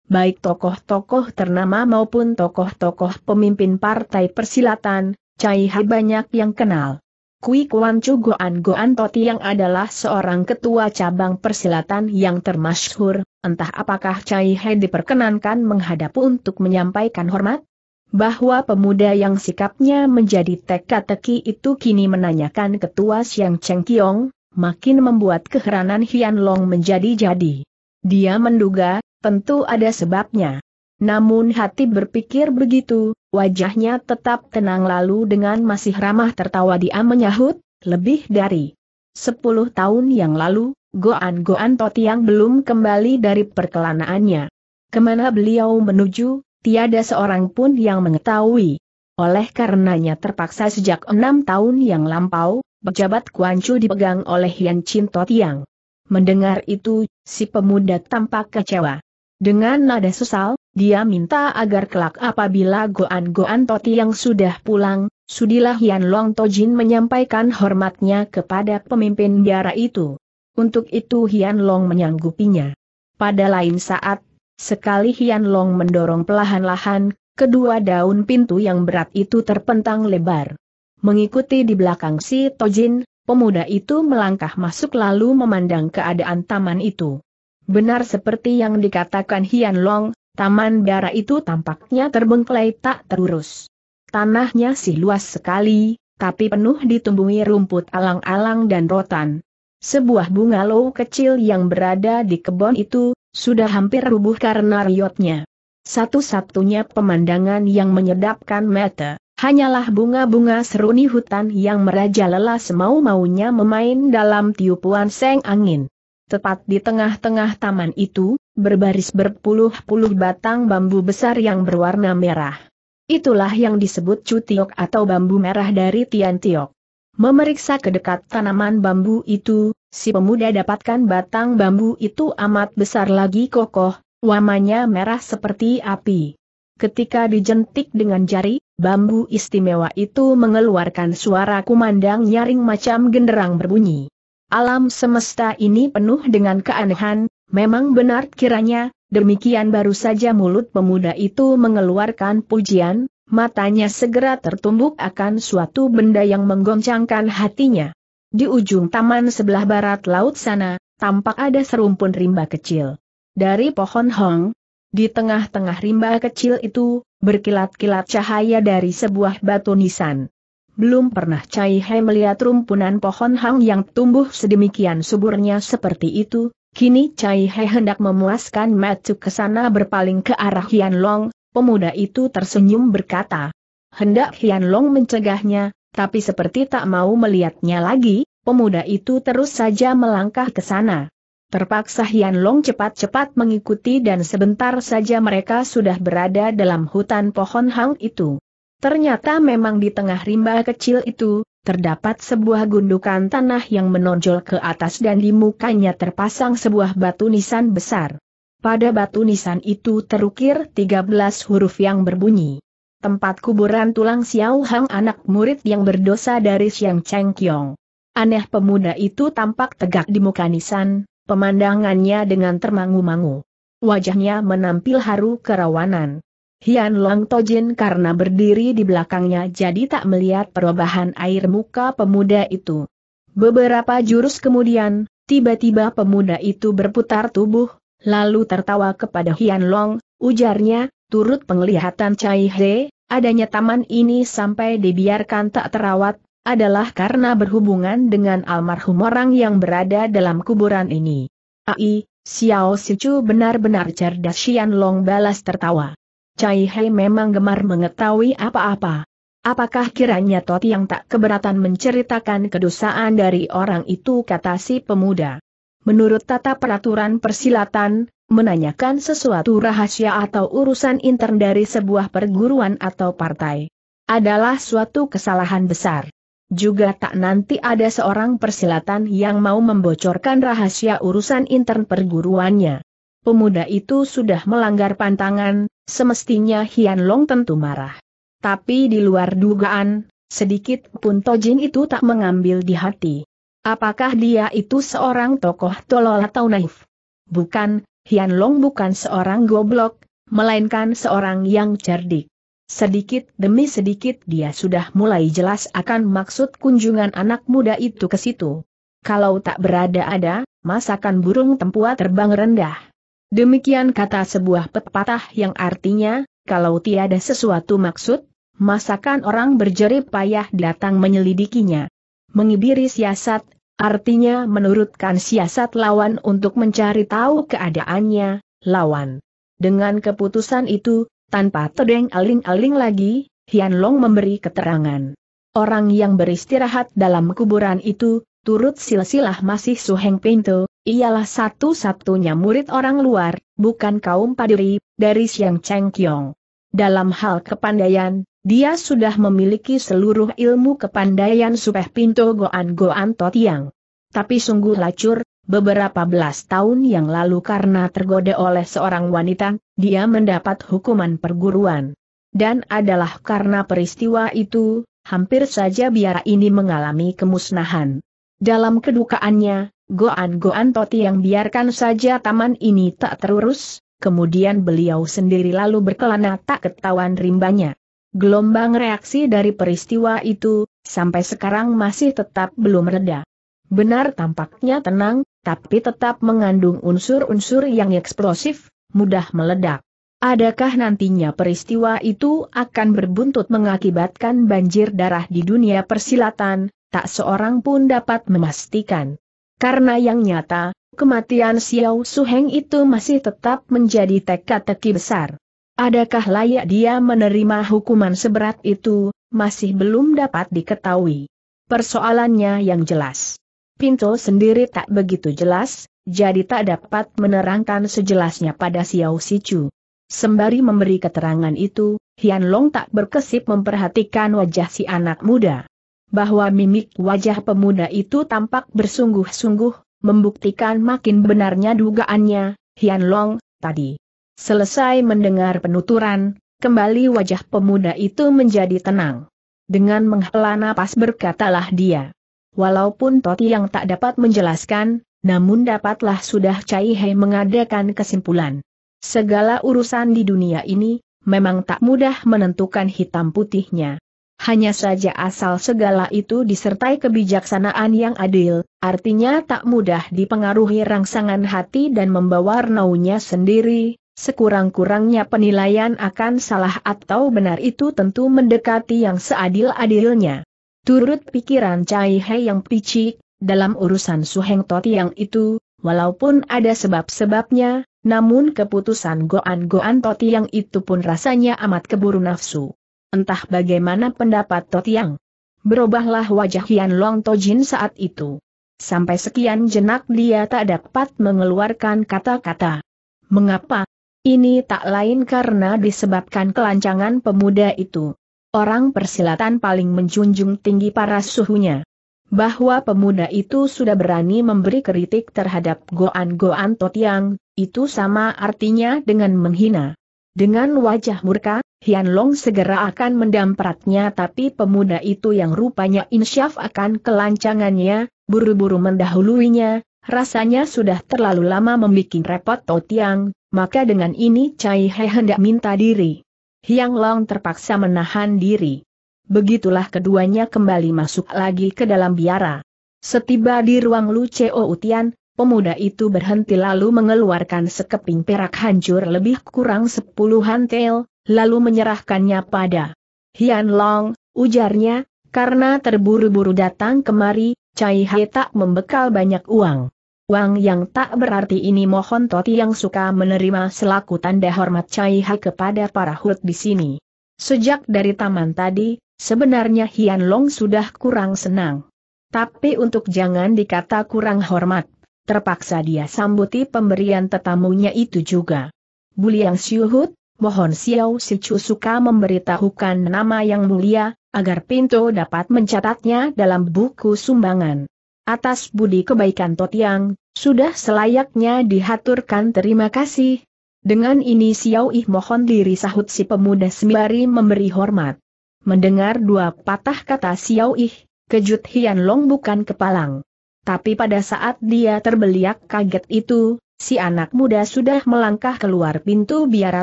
Baik tokoh-tokoh ternama maupun tokoh-tokoh pemimpin partai persilatan, Cai Hai banyak yang kenal. Kui Kuan Chu Goan Goan Toti yang adalah seorang ketua cabang persilatan yang termasyhur, entah apakah Cai He diperkenankan menghadap untuk menyampaikan hormat? Bahwa pemuda yang sikapnya menjadi teka-teki itu kini menanyakan ketua Siang Cheng Kiong, makin membuat keheranan Hian Long menjadi jadi. Dia menduga, tentu ada sebabnya. Namun hati berpikir begitu, wajahnya tetap tenang lalu dengan masih ramah tertawa dia menyahut, lebih dari sepuluh tahun yang lalu, Goan-Goan Toti yang belum kembali dari perkelanaannya. Kemana beliau menuju, tiada seorang pun yang mengetahui. Oleh karenanya terpaksa sejak enam tahun yang lampau, pejabat Kuancu dipegang oleh Yan Chin Totiang. Mendengar itu, si pemuda tampak kecewa. Dengan nada sesal, dia minta agar kelak apabila Goan-Goan Toti yang sudah pulang, sudilah Yan Long Tojin menyampaikan hormatnya kepada pemimpin biara itu. Untuk itu Hian Long menyanggupinya. Pada lain saat, sekali Hian Long mendorong pelahan-lahan, kedua daun pintu yang berat itu terpentang lebar. Mengikuti di belakang si Tojin, pemuda itu melangkah masuk lalu memandang keadaan taman itu. Benar seperti yang dikatakan Hian Long, taman biara itu tampaknya terbengkelai tak terurus. Tanahnya sih luas sekali, tapi penuh ditumbuhi rumput alang-alang dan rotan. Sebuah bunga low kecil yang berada di kebun itu, sudah hampir rubuh karena riotnya. Satu-satunya pemandangan yang menyedapkan mata, hanyalah bunga-bunga seruni hutan yang merajalela semau-maunya memain dalam tiupuan seng angin. Tepat di tengah-tengah taman itu, berbaris berpuluh-puluh batang bambu besar yang berwarna merah. Itulah yang disebut cutiok atau bambu merah dari Tiantiok. Memeriksa ke dekat tanaman bambu itu, si pemuda dapatkan batang bambu itu amat besar lagi kokoh, wamanya merah seperti api. Ketika dijentik dengan jari, bambu istimewa itu mengeluarkan suara kumandang nyaring macam genderang berbunyi. Alam semesta ini penuh dengan keanehan, memang benar kiranya, demikian baru saja mulut pemuda itu mengeluarkan pujian, matanya segera tertumbuk akan suatu benda yang menggoncangkan hatinya. Di ujung taman sebelah barat laut sana, tampak ada serumpun rimba kecil. Dari pohon hong, di tengah-tengah rimba kecil itu, berkilat-kilat cahaya dari sebuah batu nisan. Belum pernah Cai He melihat rumpunan pohon hang yang tumbuh sedemikian suburnya seperti itu, kini Cai He hendak memuaskan Matsu ke sana berpaling ke arah Hian Long, pemuda itu tersenyum berkata. Hendak Hian Long mencegahnya, tapi seperti tak mau melihatnya lagi, pemuda itu terus saja melangkah ke sana. Terpaksa Hian Long cepat-cepat mengikuti dan sebentar saja mereka sudah berada dalam hutan pohon hang itu. Ternyata memang di tengah rimba kecil itu, terdapat sebuah gundukan tanah yang menonjol ke atas dan di mukanya terpasang sebuah batu nisan besar. Pada batu nisan itu terukir 13 huruf yang berbunyi. Tempat kuburan tulang Xiao Hang anak murid yang berdosa dari Xiang Cheng Kiong. Aneh pemuda itu tampak tegak di muka nisan, pemandangannya dengan termangu-mangu. Wajahnya menampil haru kerawanan. Hian Long Tojin karena berdiri di belakangnya jadi tak melihat perubahan air muka pemuda itu. Beberapa jurus kemudian, tiba-tiba pemuda itu berputar tubuh, lalu tertawa kepada Hian Long, ujarnya, turut penglihatan Chai He, adanya taman ini sampai dibiarkan tak terawat, adalah karena berhubungan dengan almarhum orang yang berada dalam kuburan ini. Ai, Xiao Sichu benar-benar cerdas Hian Long balas tertawa. Cai Hei memang gemar mengetahui apa-apa. Apakah kiranya Tot yang tak keberatan menceritakan kedosaan dari orang itu kata si pemuda. Menurut tata peraturan persilatan, menanyakan sesuatu rahasia atau urusan intern dari sebuah perguruan atau partai adalah suatu kesalahan besar. Juga tak nanti ada seorang persilatan yang mau membocorkan rahasia urusan intern perguruannya. Pemuda itu sudah melanggar pantangan, semestinya Hian Long tentu marah. Tapi di luar dugaan, sedikit pun Tojin itu tak mengambil di hati. Apakah dia itu seorang tokoh tolol atau naif? Bukan, Hian Long bukan seorang goblok, melainkan seorang yang cerdik. Sedikit demi sedikit dia sudah mulai jelas akan maksud kunjungan anak muda itu ke situ. Kalau tak berada ada, masakan burung tempua terbang rendah. Demikian kata sebuah pepatah yang artinya, kalau tiada sesuatu maksud, masakan orang berjerih payah datang menyelidikinya. Mengibiri siasat, artinya menurutkan siasat lawan untuk mencari tahu keadaannya, lawan. Dengan keputusan itu, tanpa tedeng aling-aling lagi, Hian Long memberi keterangan. Orang yang beristirahat dalam kuburan itu, turut silsilah masih Suheng Pinto, ialah satu-satunya murid orang luar, bukan kaum padiri, dari Siang Cheng Kiong. Dalam hal kepandaian, dia sudah memiliki seluruh ilmu kepandaian Supeh Pinto Goan Goan Totiang. Tapi sungguh lacur, beberapa belas tahun yang lalu karena tergoda oleh seorang wanita, dia mendapat hukuman perguruan. Dan adalah karena peristiwa itu, hampir saja biara ini mengalami kemusnahan. Dalam kedukaannya, goan-goan Toti yang biarkan saja taman ini tak terurus, kemudian beliau sendiri lalu berkelana tak ketahuan rimbanya. Gelombang reaksi dari peristiwa itu, sampai sekarang masih tetap belum reda. Benar tampaknya tenang, tapi tetap mengandung unsur-unsur yang eksplosif, mudah meledak. Adakah nantinya peristiwa itu akan berbuntut mengakibatkan banjir darah di dunia persilatan, tak seorang pun dapat memastikan. Karena yang nyata, kematian Xiao Suheng itu masih tetap menjadi teka-teki besar. Adakah layak dia menerima hukuman seberat itu, masih belum dapat diketahui. Persoalannya yang jelas. Pinto sendiri tak begitu jelas, jadi tak dapat menerangkan sejelasnya pada Xiao Sichu. Sembari memberi keterangan itu, Hian Long tak berkesip memperhatikan wajah si anak muda bahwa mimik wajah pemuda itu tampak bersungguh-sungguh, membuktikan makin benarnya dugaannya, Hian Long, tadi. Selesai mendengar penuturan, kembali wajah pemuda itu menjadi tenang. Dengan menghela napas berkatalah dia. Walaupun Toti yang tak dapat menjelaskan, namun dapatlah sudah Cai Hei mengadakan kesimpulan. Segala urusan di dunia ini, memang tak mudah menentukan hitam putihnya. Hanya saja asal segala itu disertai kebijaksanaan yang adil, artinya tak mudah dipengaruhi rangsangan hati dan membawa renaunya sendiri, sekurang-kurangnya penilaian akan salah atau benar itu tentu mendekati yang seadil-adilnya. Turut pikiran Cai He yang picik, dalam urusan Suheng Toti yang itu, walaupun ada sebab-sebabnya, namun keputusan Goan-Goan Toti yang itu pun rasanya amat keburu nafsu. Entah bagaimana pendapat Totiang. Berubahlah wajah Hian Long Tojin saat itu. Sampai sekian jenak dia tak dapat mengeluarkan kata-kata. Mengapa? Ini tak lain karena disebabkan kelancangan pemuda itu. Orang persilatan paling menjunjung tinggi para suhunya. Bahwa pemuda itu sudah berani memberi kritik terhadap goan-goan Totiang, itu sama artinya dengan menghina. Dengan wajah murka, Hian Long segera akan mendampratnya tapi pemuda itu yang rupanya insyaf akan kelancangannya, buru-buru mendahuluinya, rasanya sudah terlalu lama membuat repot Tiang, maka dengan ini Cai He hendak minta diri. Hian Long terpaksa menahan diri. Begitulah keduanya kembali masuk lagi ke dalam biara. Setiba di ruang Lu Cheo Utian, pemuda itu berhenti lalu mengeluarkan sekeping perak hancur lebih kurang sepuluhan tel, lalu menyerahkannya pada Hian Long, ujarnya, karena terburu-buru datang kemari, Cai Hai tak membekal banyak uang. Uang yang tak berarti ini mohon Toti yang suka menerima selaku tanda hormat Cai Hai kepada para hut di sini. Sejak dari taman tadi, sebenarnya Hian Long sudah kurang senang. Tapi untuk jangan dikata kurang hormat, terpaksa dia sambuti pemberian tetamunya itu juga. Buliang Siuhut, mohon Xiao Sichu suka memberitahukan nama yang mulia, agar Pinto dapat mencatatnya dalam buku sumbangan. Atas budi kebaikan Totiang, sudah selayaknya dihaturkan terima kasih. Dengan ini Xiao Ih mohon diri sahut si pemuda sembari memberi hormat. Mendengar dua patah kata Xiao Ih, kejut Hian Long bukan kepalang. Tapi pada saat dia terbeliak kaget itu, si anak muda sudah melangkah keluar pintu biara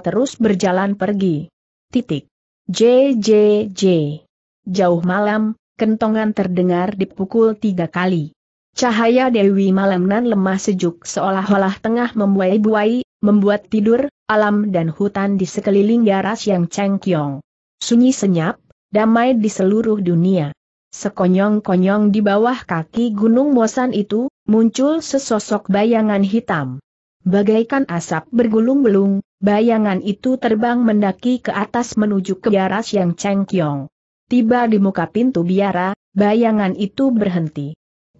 terus berjalan pergi. Titik. J, J, J. Jauh malam, kentongan terdengar dipukul tiga kali. Cahaya Dewi malam nan lemah sejuk seolah-olah tengah membuai-buai, membuat tidur, alam dan hutan di sekeliling garas yang cengkyong. Sunyi senyap, damai di seluruh dunia. Sekonyong-konyong di bawah kaki gunung Mosan itu, muncul sesosok bayangan hitam. Bagaikan asap bergulung gulung bayangan itu terbang mendaki ke atas menuju ke biara Siang Cheng Tiba di muka pintu biara, bayangan itu berhenti.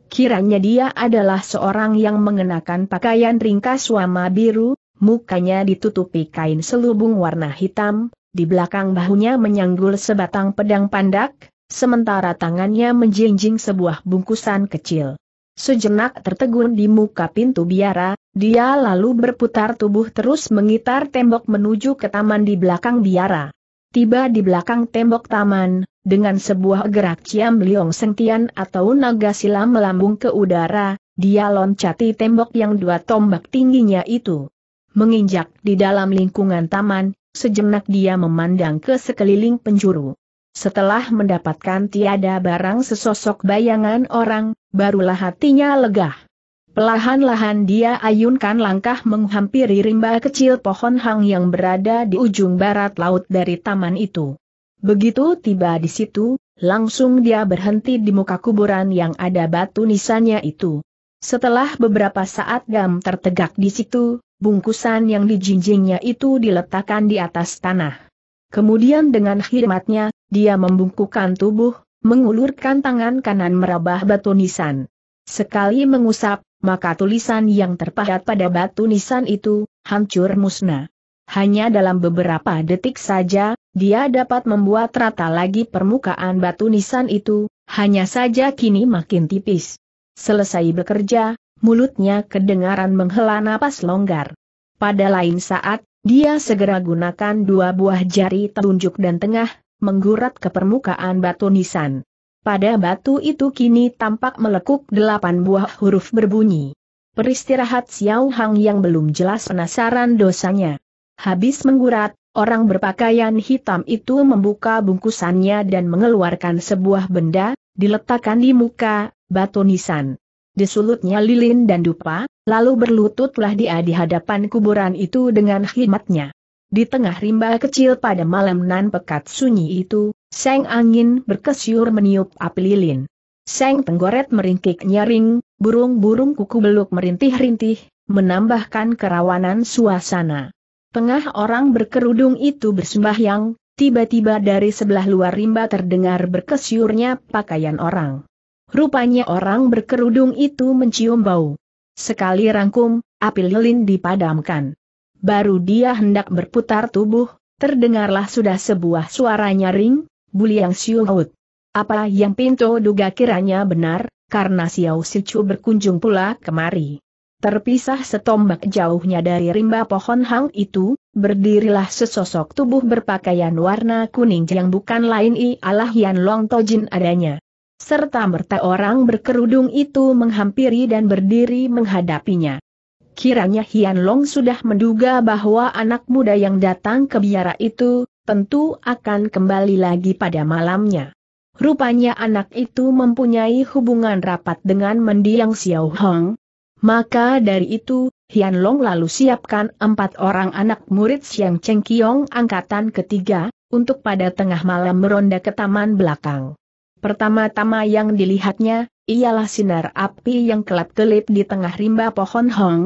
Kiranya dia adalah seorang yang mengenakan pakaian ringkas warna biru, mukanya ditutupi kain selubung warna hitam, di belakang bahunya menyanggul sebatang pedang pandak, sementara tangannya menjinjing sebuah bungkusan kecil. Sejenak tertegun di muka pintu biara, dia lalu berputar tubuh terus mengitar tembok menuju ke taman di belakang biara. Tiba di belakang tembok taman, dengan sebuah gerak Ciam Liong Sentian atau naga silam melambung ke udara, dia loncati tembok yang dua tombak tingginya itu. Menginjak di dalam lingkungan taman, sejenak dia memandang ke sekeliling penjuru. Setelah mendapatkan tiada barang sesosok bayangan orang, barulah hatinya lega. Pelahan-lahan dia ayunkan langkah menghampiri rimba kecil pohon hang yang berada di ujung barat laut dari taman itu. Begitu tiba di situ, langsung dia berhenti di muka kuburan yang ada batu nisannya itu. Setelah beberapa saat Gam tertegak di situ, bungkusan yang dijinjingnya itu diletakkan di atas tanah. Kemudian dengan khidmatnya, dia membungkukkan tubuh, mengulurkan tangan kanan merabah batu nisan. Sekali mengusap, maka tulisan yang terpahat pada batu nisan itu, hancur musnah. Hanya dalam beberapa detik saja, dia dapat membuat rata lagi permukaan batu nisan itu, hanya saja kini makin tipis. Selesai bekerja, mulutnya kedengaran menghela napas longgar. Pada lain saat, dia segera gunakan dua buah jari telunjuk dan tengah, menggurat ke permukaan batu nisan. Pada batu itu kini tampak melekuk delapan buah huruf berbunyi. Peristirahat Xiao Hang yang belum jelas penasaran dosanya. Habis menggurat, orang berpakaian hitam itu membuka bungkusannya dan mengeluarkan sebuah benda, diletakkan di muka, batu nisan. Disulutnya lilin dan dupa, lalu berlututlah dia di hadapan kuburan itu dengan khidmatnya. Di tengah rimba kecil pada malam nan pekat sunyi itu, seng angin berkesyur meniup api lilin. Seng tenggoret meringkik nyaring, burung-burung kuku beluk merintih-rintih, menambahkan kerawanan suasana. Tengah orang berkerudung itu bersembahyang, tiba-tiba dari sebelah luar rimba terdengar berkesyurnya pakaian orang. Rupanya orang berkerudung itu mencium bau. Sekali rangkum, api lilin dipadamkan baru dia hendak berputar tubuh, terdengarlah sudah sebuah suara nyaring, buli yang Siuhut. Apa yang Pinto duga kiranya benar, karena Xiao Sichu berkunjung pula kemari. Terpisah setombak jauhnya dari rimba pohon hang itu, berdirilah sesosok tubuh berpakaian warna kuning yang bukan lain ialah Yan Long Tojin adanya. Serta merta orang berkerudung itu menghampiri dan berdiri menghadapinya. Kiranya Hian Long sudah menduga bahwa anak muda yang datang ke biara itu, tentu akan kembali lagi pada malamnya. Rupanya anak itu mempunyai hubungan rapat dengan mendiang Xiao Hong. Maka dari itu, Hian Long lalu siapkan empat orang anak murid Siang Cheng Kiong angkatan ketiga, untuk pada tengah malam meronda ke taman belakang. Pertama-tama yang dilihatnya, ialah sinar api yang kelap-kelip di tengah rimba pohon hong,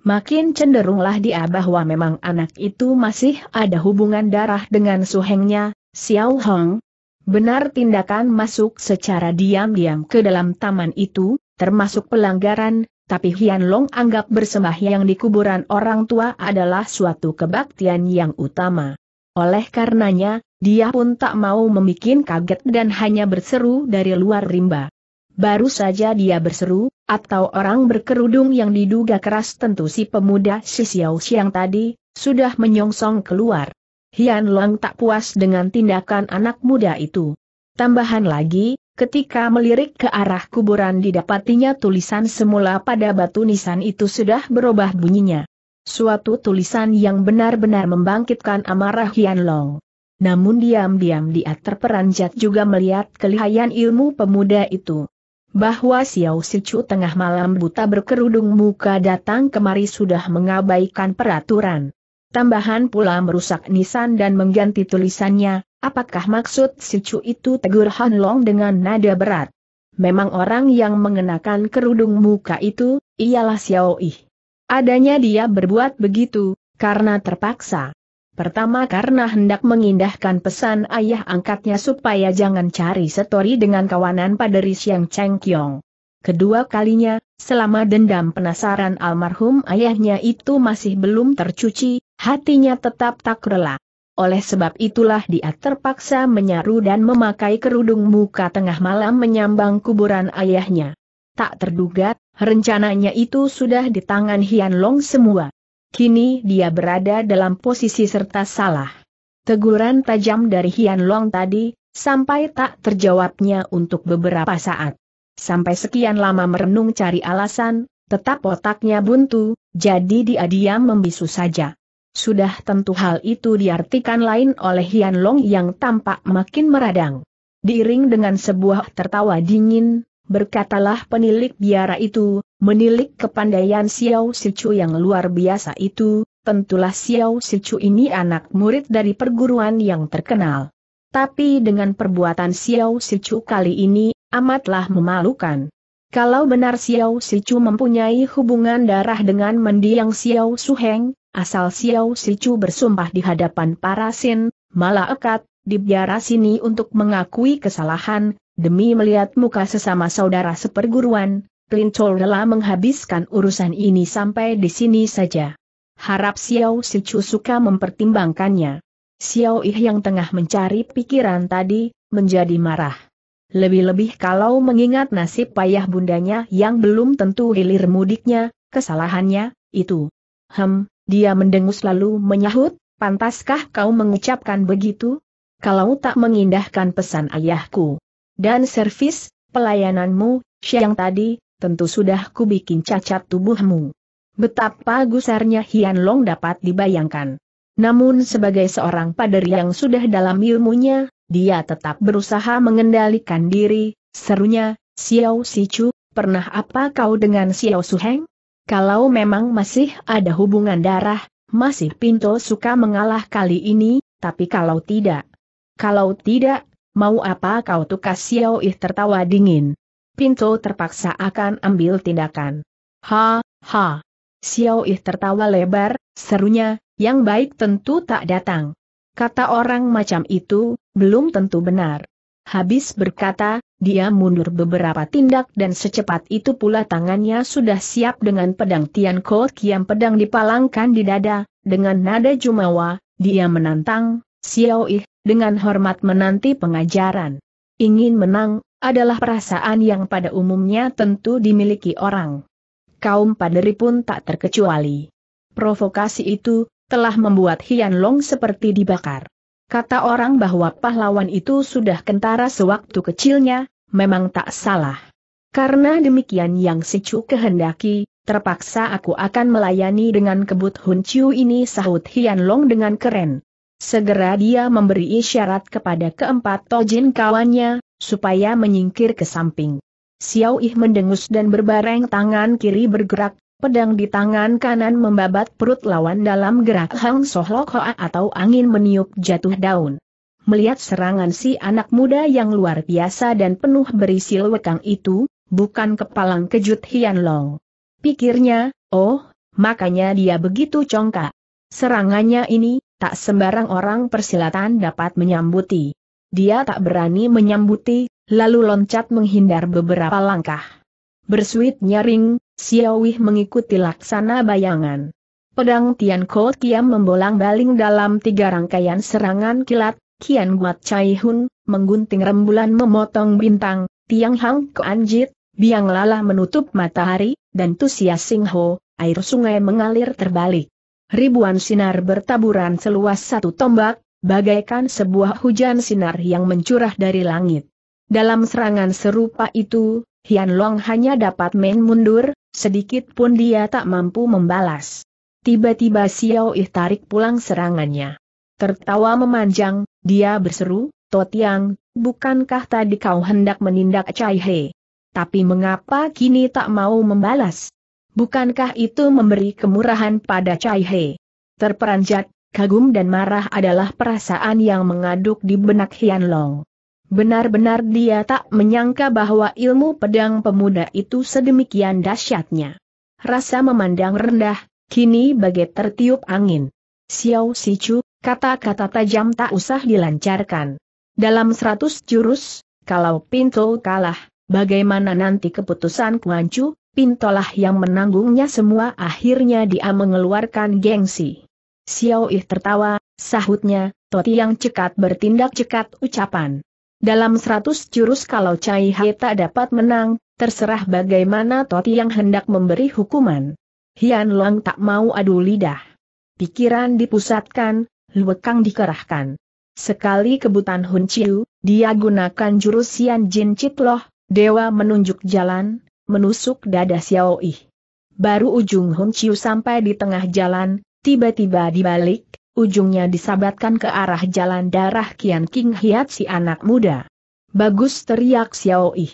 Makin cenderunglah dia bahwa memang anak itu masih ada hubungan darah dengan suhengnya, Xiao Hong. Benar tindakan masuk secara diam-diam ke dalam taman itu, termasuk pelanggaran, tapi Hian Long anggap yang di kuburan orang tua adalah suatu kebaktian yang utama. Oleh karenanya, dia pun tak mau membuat kaget dan hanya berseru dari luar rimba. Baru saja dia berseru, atau orang berkerudung yang diduga keras tentu si pemuda si Xiao Xiang tadi, sudah menyongsong keluar. Hian Long tak puas dengan tindakan anak muda itu. Tambahan lagi, Ketika melirik ke arah kuburan didapatinya tulisan semula pada batu nisan itu sudah berubah bunyinya. Suatu tulisan yang benar-benar membangkitkan amarah Hian Long. Namun diam-diam dia terperanjat juga melihat kelihayan ilmu pemuda itu bahwa Xiao Sichu tengah malam buta berkerudung muka datang kemari sudah mengabaikan peraturan. Tambahan pula merusak nisan dan mengganti tulisannya, apakah maksud Sichu itu tegur Han Long dengan nada berat? Memang orang yang mengenakan kerudung muka itu, ialah Xiao Yi. Adanya dia berbuat begitu, karena terpaksa. Pertama karena hendak mengindahkan pesan ayah angkatnya supaya jangan cari setori dengan kawanan paderi Siang Cheng Kiong. Kedua kalinya, selama dendam penasaran almarhum ayahnya itu masih belum tercuci, hatinya tetap tak rela. Oleh sebab itulah dia terpaksa menyaru dan memakai kerudung muka tengah malam menyambang kuburan ayahnya. Tak terduga, rencananya itu sudah di tangan Hian Long semua. Kini dia berada dalam posisi serta salah. Teguran tajam dari Hian Long tadi, sampai tak terjawabnya untuk beberapa saat. Sampai sekian lama merenung cari alasan, tetap otaknya buntu, jadi dia diam membisu saja. Sudah tentu hal itu diartikan lain oleh Hian Long yang tampak makin meradang. Diiring dengan sebuah tertawa dingin, berkatalah penilik biara itu, menilik kepandaian Xiao Silcu yang luar biasa itu, tentulah Xiao Silcu ini anak murid dari perguruan yang terkenal. Tapi dengan perbuatan Xiao Silcu kali ini, amatlah memalukan. Kalau benar Xiao Silcu mempunyai hubungan darah dengan mendiang Xiao Suheng, asal Xiao Silcu bersumpah di hadapan para sin, malah ekat, di biara sini untuk mengakui kesalahan, Demi melihat muka sesama saudara seperguruan, Lincol rela menghabiskan urusan ini sampai di sini saja. Harap Xiao Sichu suka mempertimbangkannya. Xiao Ih yang tengah mencari pikiran tadi, menjadi marah. Lebih-lebih kalau mengingat nasib payah bundanya yang belum tentu hilir mudiknya, kesalahannya, itu. Hem, dia mendengus lalu menyahut, pantaskah kau mengucapkan begitu? Kalau tak mengindahkan pesan ayahku dan servis, pelayananmu, siang tadi, tentu sudah kubikin cacat tubuhmu. Betapa gusarnya Hian Long dapat dibayangkan. Namun sebagai seorang pader yang sudah dalam ilmunya, dia tetap berusaha mengendalikan diri, serunya, Xiao Sichu, pernah apa kau dengan Xiao Heng? Kalau memang masih ada hubungan darah, masih Pinto suka mengalah kali ini, tapi kalau tidak. Kalau tidak, Mau apa kau tukas Xiao Ih tertawa dingin. Pinto terpaksa akan ambil tindakan. Ha, ha. Xiao Ih tertawa lebar, serunya, yang baik tentu tak datang. Kata orang macam itu, belum tentu benar. Habis berkata, dia mundur beberapa tindak dan secepat itu pula tangannya sudah siap dengan pedang Tian Ko Kiam pedang dipalangkan di dada, dengan nada jumawa, dia menantang, Xiao Yi, dengan hormat menanti pengajaran. Ingin menang, adalah perasaan yang pada umumnya tentu dimiliki orang. Kaum paderi pun tak terkecuali. Provokasi itu, telah membuat Hian Long seperti dibakar. Kata orang bahwa pahlawan itu sudah kentara sewaktu kecilnya, memang tak salah. Karena demikian yang Chu kehendaki, terpaksa aku akan melayani dengan kebut Hun Chiu ini sahut Hian Long dengan keren. Segera dia memberi isyarat kepada keempat tojin kawannya, supaya menyingkir ke samping. Xiao Yi mendengus dan berbareng tangan kiri bergerak, pedang di tangan kanan membabat perut lawan dalam gerak Hang Sohlok Hoa atau angin meniup jatuh daun. Melihat serangan si anak muda yang luar biasa dan penuh berisi lekang itu, bukan kepalang kejut Hian Long. Pikirnya, oh, makanya dia begitu congkak. Serangannya ini, tak sembarang orang persilatan dapat menyambuti. Dia tak berani menyambuti, lalu loncat menghindar beberapa langkah. Bersuit nyaring, Xiaowih mengikuti laksana bayangan. Pedang Tian Ko Kiam membolang baling dalam tiga rangkaian serangan kilat, Kian Guat Chai Hun, menggunting rembulan memotong bintang, Tiang Hang Ko Anjit, Biang Lala menutup matahari, dan Tusia Sing Ho, air sungai mengalir terbalik ribuan sinar bertaburan seluas satu tombak, bagaikan sebuah hujan sinar yang mencurah dari langit. Dalam serangan serupa itu, Hian Long hanya dapat main mundur, sedikit pun dia tak mampu membalas. Tiba-tiba Xiao Yi tarik pulang serangannya. Tertawa memanjang, dia berseru, Totiang, bukankah tadi kau hendak menindak Cai He? Tapi mengapa kini tak mau membalas? bukankah itu memberi kemurahan pada Chai He? Terperanjat, kagum dan marah adalah perasaan yang mengaduk di benak Hian Long. Benar-benar dia tak menyangka bahwa ilmu pedang pemuda itu sedemikian dahsyatnya. Rasa memandang rendah, kini bagai tertiup angin. Xiao Sichu, kata-kata tajam tak usah dilancarkan. Dalam seratus jurus, kalau Pinto kalah, bagaimana nanti keputusan Kuancu? Pintolah yang menanggungnya semua akhirnya dia mengeluarkan gengsi. Xiao Yi tertawa, sahutnya, Toti yang cekat bertindak cekat ucapan. Dalam seratus jurus kalau Cai Hai tak dapat menang, terserah bagaimana Toti yang hendak memberi hukuman. Hian Long tak mau adu lidah. Pikiran dipusatkan, lekang dikerahkan. Sekali kebutan Hun Chiu, dia gunakan jurus Sian Jin Citloh, Dewa menunjuk jalan, menusuk dada Xiao Yi. Baru ujung Hun Chiu sampai di tengah jalan, tiba-tiba dibalik, ujungnya disabatkan ke arah jalan darah Kian King Hiat si anak muda. Bagus teriak Xiao Yi.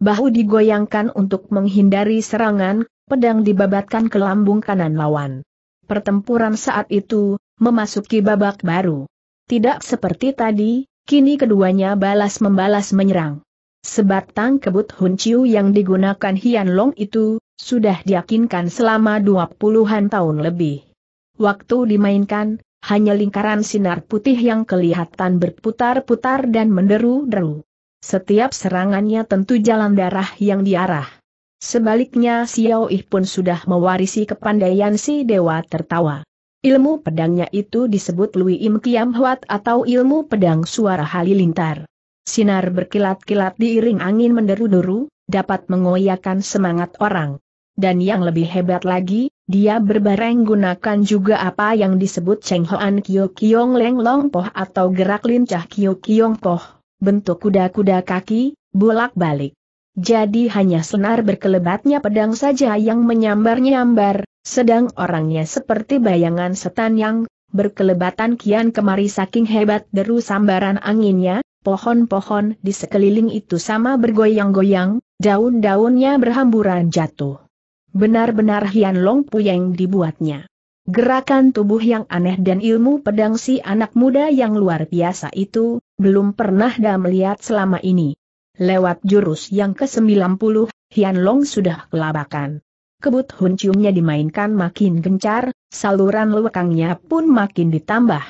Bahu digoyangkan untuk menghindari serangan, pedang dibabatkan ke lambung kanan lawan. Pertempuran saat itu, memasuki babak baru. Tidak seperti tadi, kini keduanya balas-membalas menyerang. Sebatang kebut hunciu yang digunakan Hian Long itu, sudah diyakinkan selama dua puluhan tahun lebih. Waktu dimainkan, hanya lingkaran sinar putih yang kelihatan berputar-putar dan menderu-deru. Setiap serangannya tentu jalan darah yang diarah. Sebaliknya Xiao Yi pun sudah mewarisi kepandaian si dewa tertawa. Ilmu pedangnya itu disebut Lui Im Kiam Huat atau ilmu pedang suara halilintar. Sinar berkilat-kilat diiring angin menderu-deru, dapat mengoyakkan semangat orang. Dan yang lebih hebat lagi, dia berbareng gunakan juga apa yang disebut Cheng Hoan Kyo Kiong Leng Long Poh atau gerak lincah Kyo Kiong Poh, bentuk kuda-kuda kaki, bolak-balik. Jadi hanya senar berkelebatnya pedang saja yang menyambar-nyambar, sedang orangnya seperti bayangan setan yang berkelebatan kian kemari saking hebat deru sambaran anginnya, pohon-pohon di sekeliling itu sama bergoyang-goyang, daun-daunnya berhamburan jatuh. Benar-benar Hian Long Puyeng dibuatnya. Gerakan tubuh yang aneh dan ilmu pedang si anak muda yang luar biasa itu, belum pernah dah melihat selama ini. Lewat jurus yang ke-90, Hian Long sudah kelabakan. Kebut hunciumnya dimainkan makin gencar, saluran lewekangnya pun makin ditambah.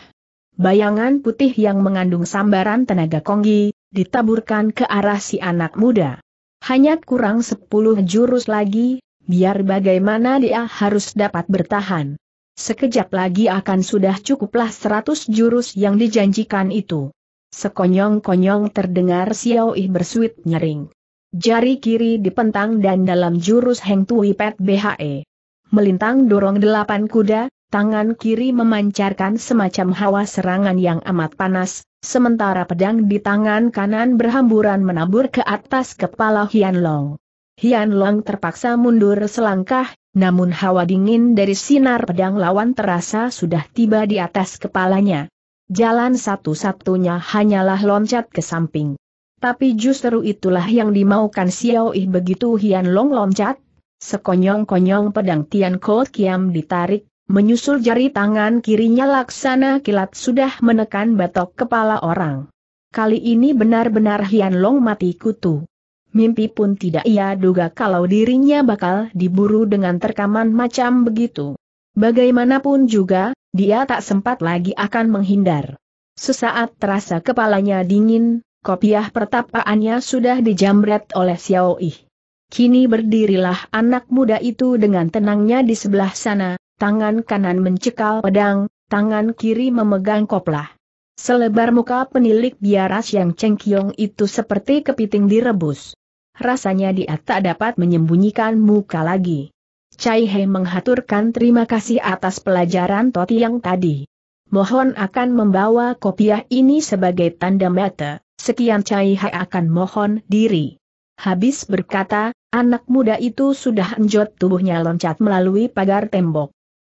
Bayangan putih yang mengandung sambaran tenaga konggi, ditaburkan ke arah si anak muda. Hanya kurang sepuluh jurus lagi, biar bagaimana dia harus dapat bertahan. Sekejap lagi akan sudah cukuplah seratus jurus yang dijanjikan itu. Sekonyong-konyong terdengar Xiao Yi bersuit nyering. Jari kiri dipentang dan dalam jurus Heng Tui Pet BHE. Melintang dorong delapan kuda, tangan kiri memancarkan semacam hawa serangan yang amat panas, sementara pedang di tangan kanan berhamburan menabur ke atas kepala Hian Long. Hian Long terpaksa mundur selangkah, namun hawa dingin dari sinar pedang lawan terasa sudah tiba di atas kepalanya. Jalan satu-satunya hanyalah loncat ke samping. Tapi justru itulah yang dimaukan Xiao Yi begitu Hian Long loncat, Sekonyong-konyong pedang Tian Ko Kiam ditarik, Menyusul jari tangan kirinya laksana kilat sudah menekan batok kepala orang. Kali ini benar-benar Hian Long mati kutu. Mimpi pun tidak ia duga kalau dirinya bakal diburu dengan terkaman macam begitu. Bagaimanapun juga, dia tak sempat lagi akan menghindar. Sesaat terasa kepalanya dingin, kopiah pertapaannya sudah dijamret oleh Xiao Yi. Kini berdirilah anak muda itu dengan tenangnya di sebelah sana, tangan kanan mencekal pedang, tangan kiri memegang koplah. Selebar muka penilik biaras yang cengkiong itu seperti kepiting direbus. Rasanya dia tak dapat menyembunyikan muka lagi. Cai He menghaturkan terima kasih atas pelajaran Toti yang tadi. Mohon akan membawa kopiah ini sebagai tanda mata, sekian Cai He akan mohon diri. Habis berkata, anak muda itu sudah enjot tubuhnya loncat melalui pagar tembok.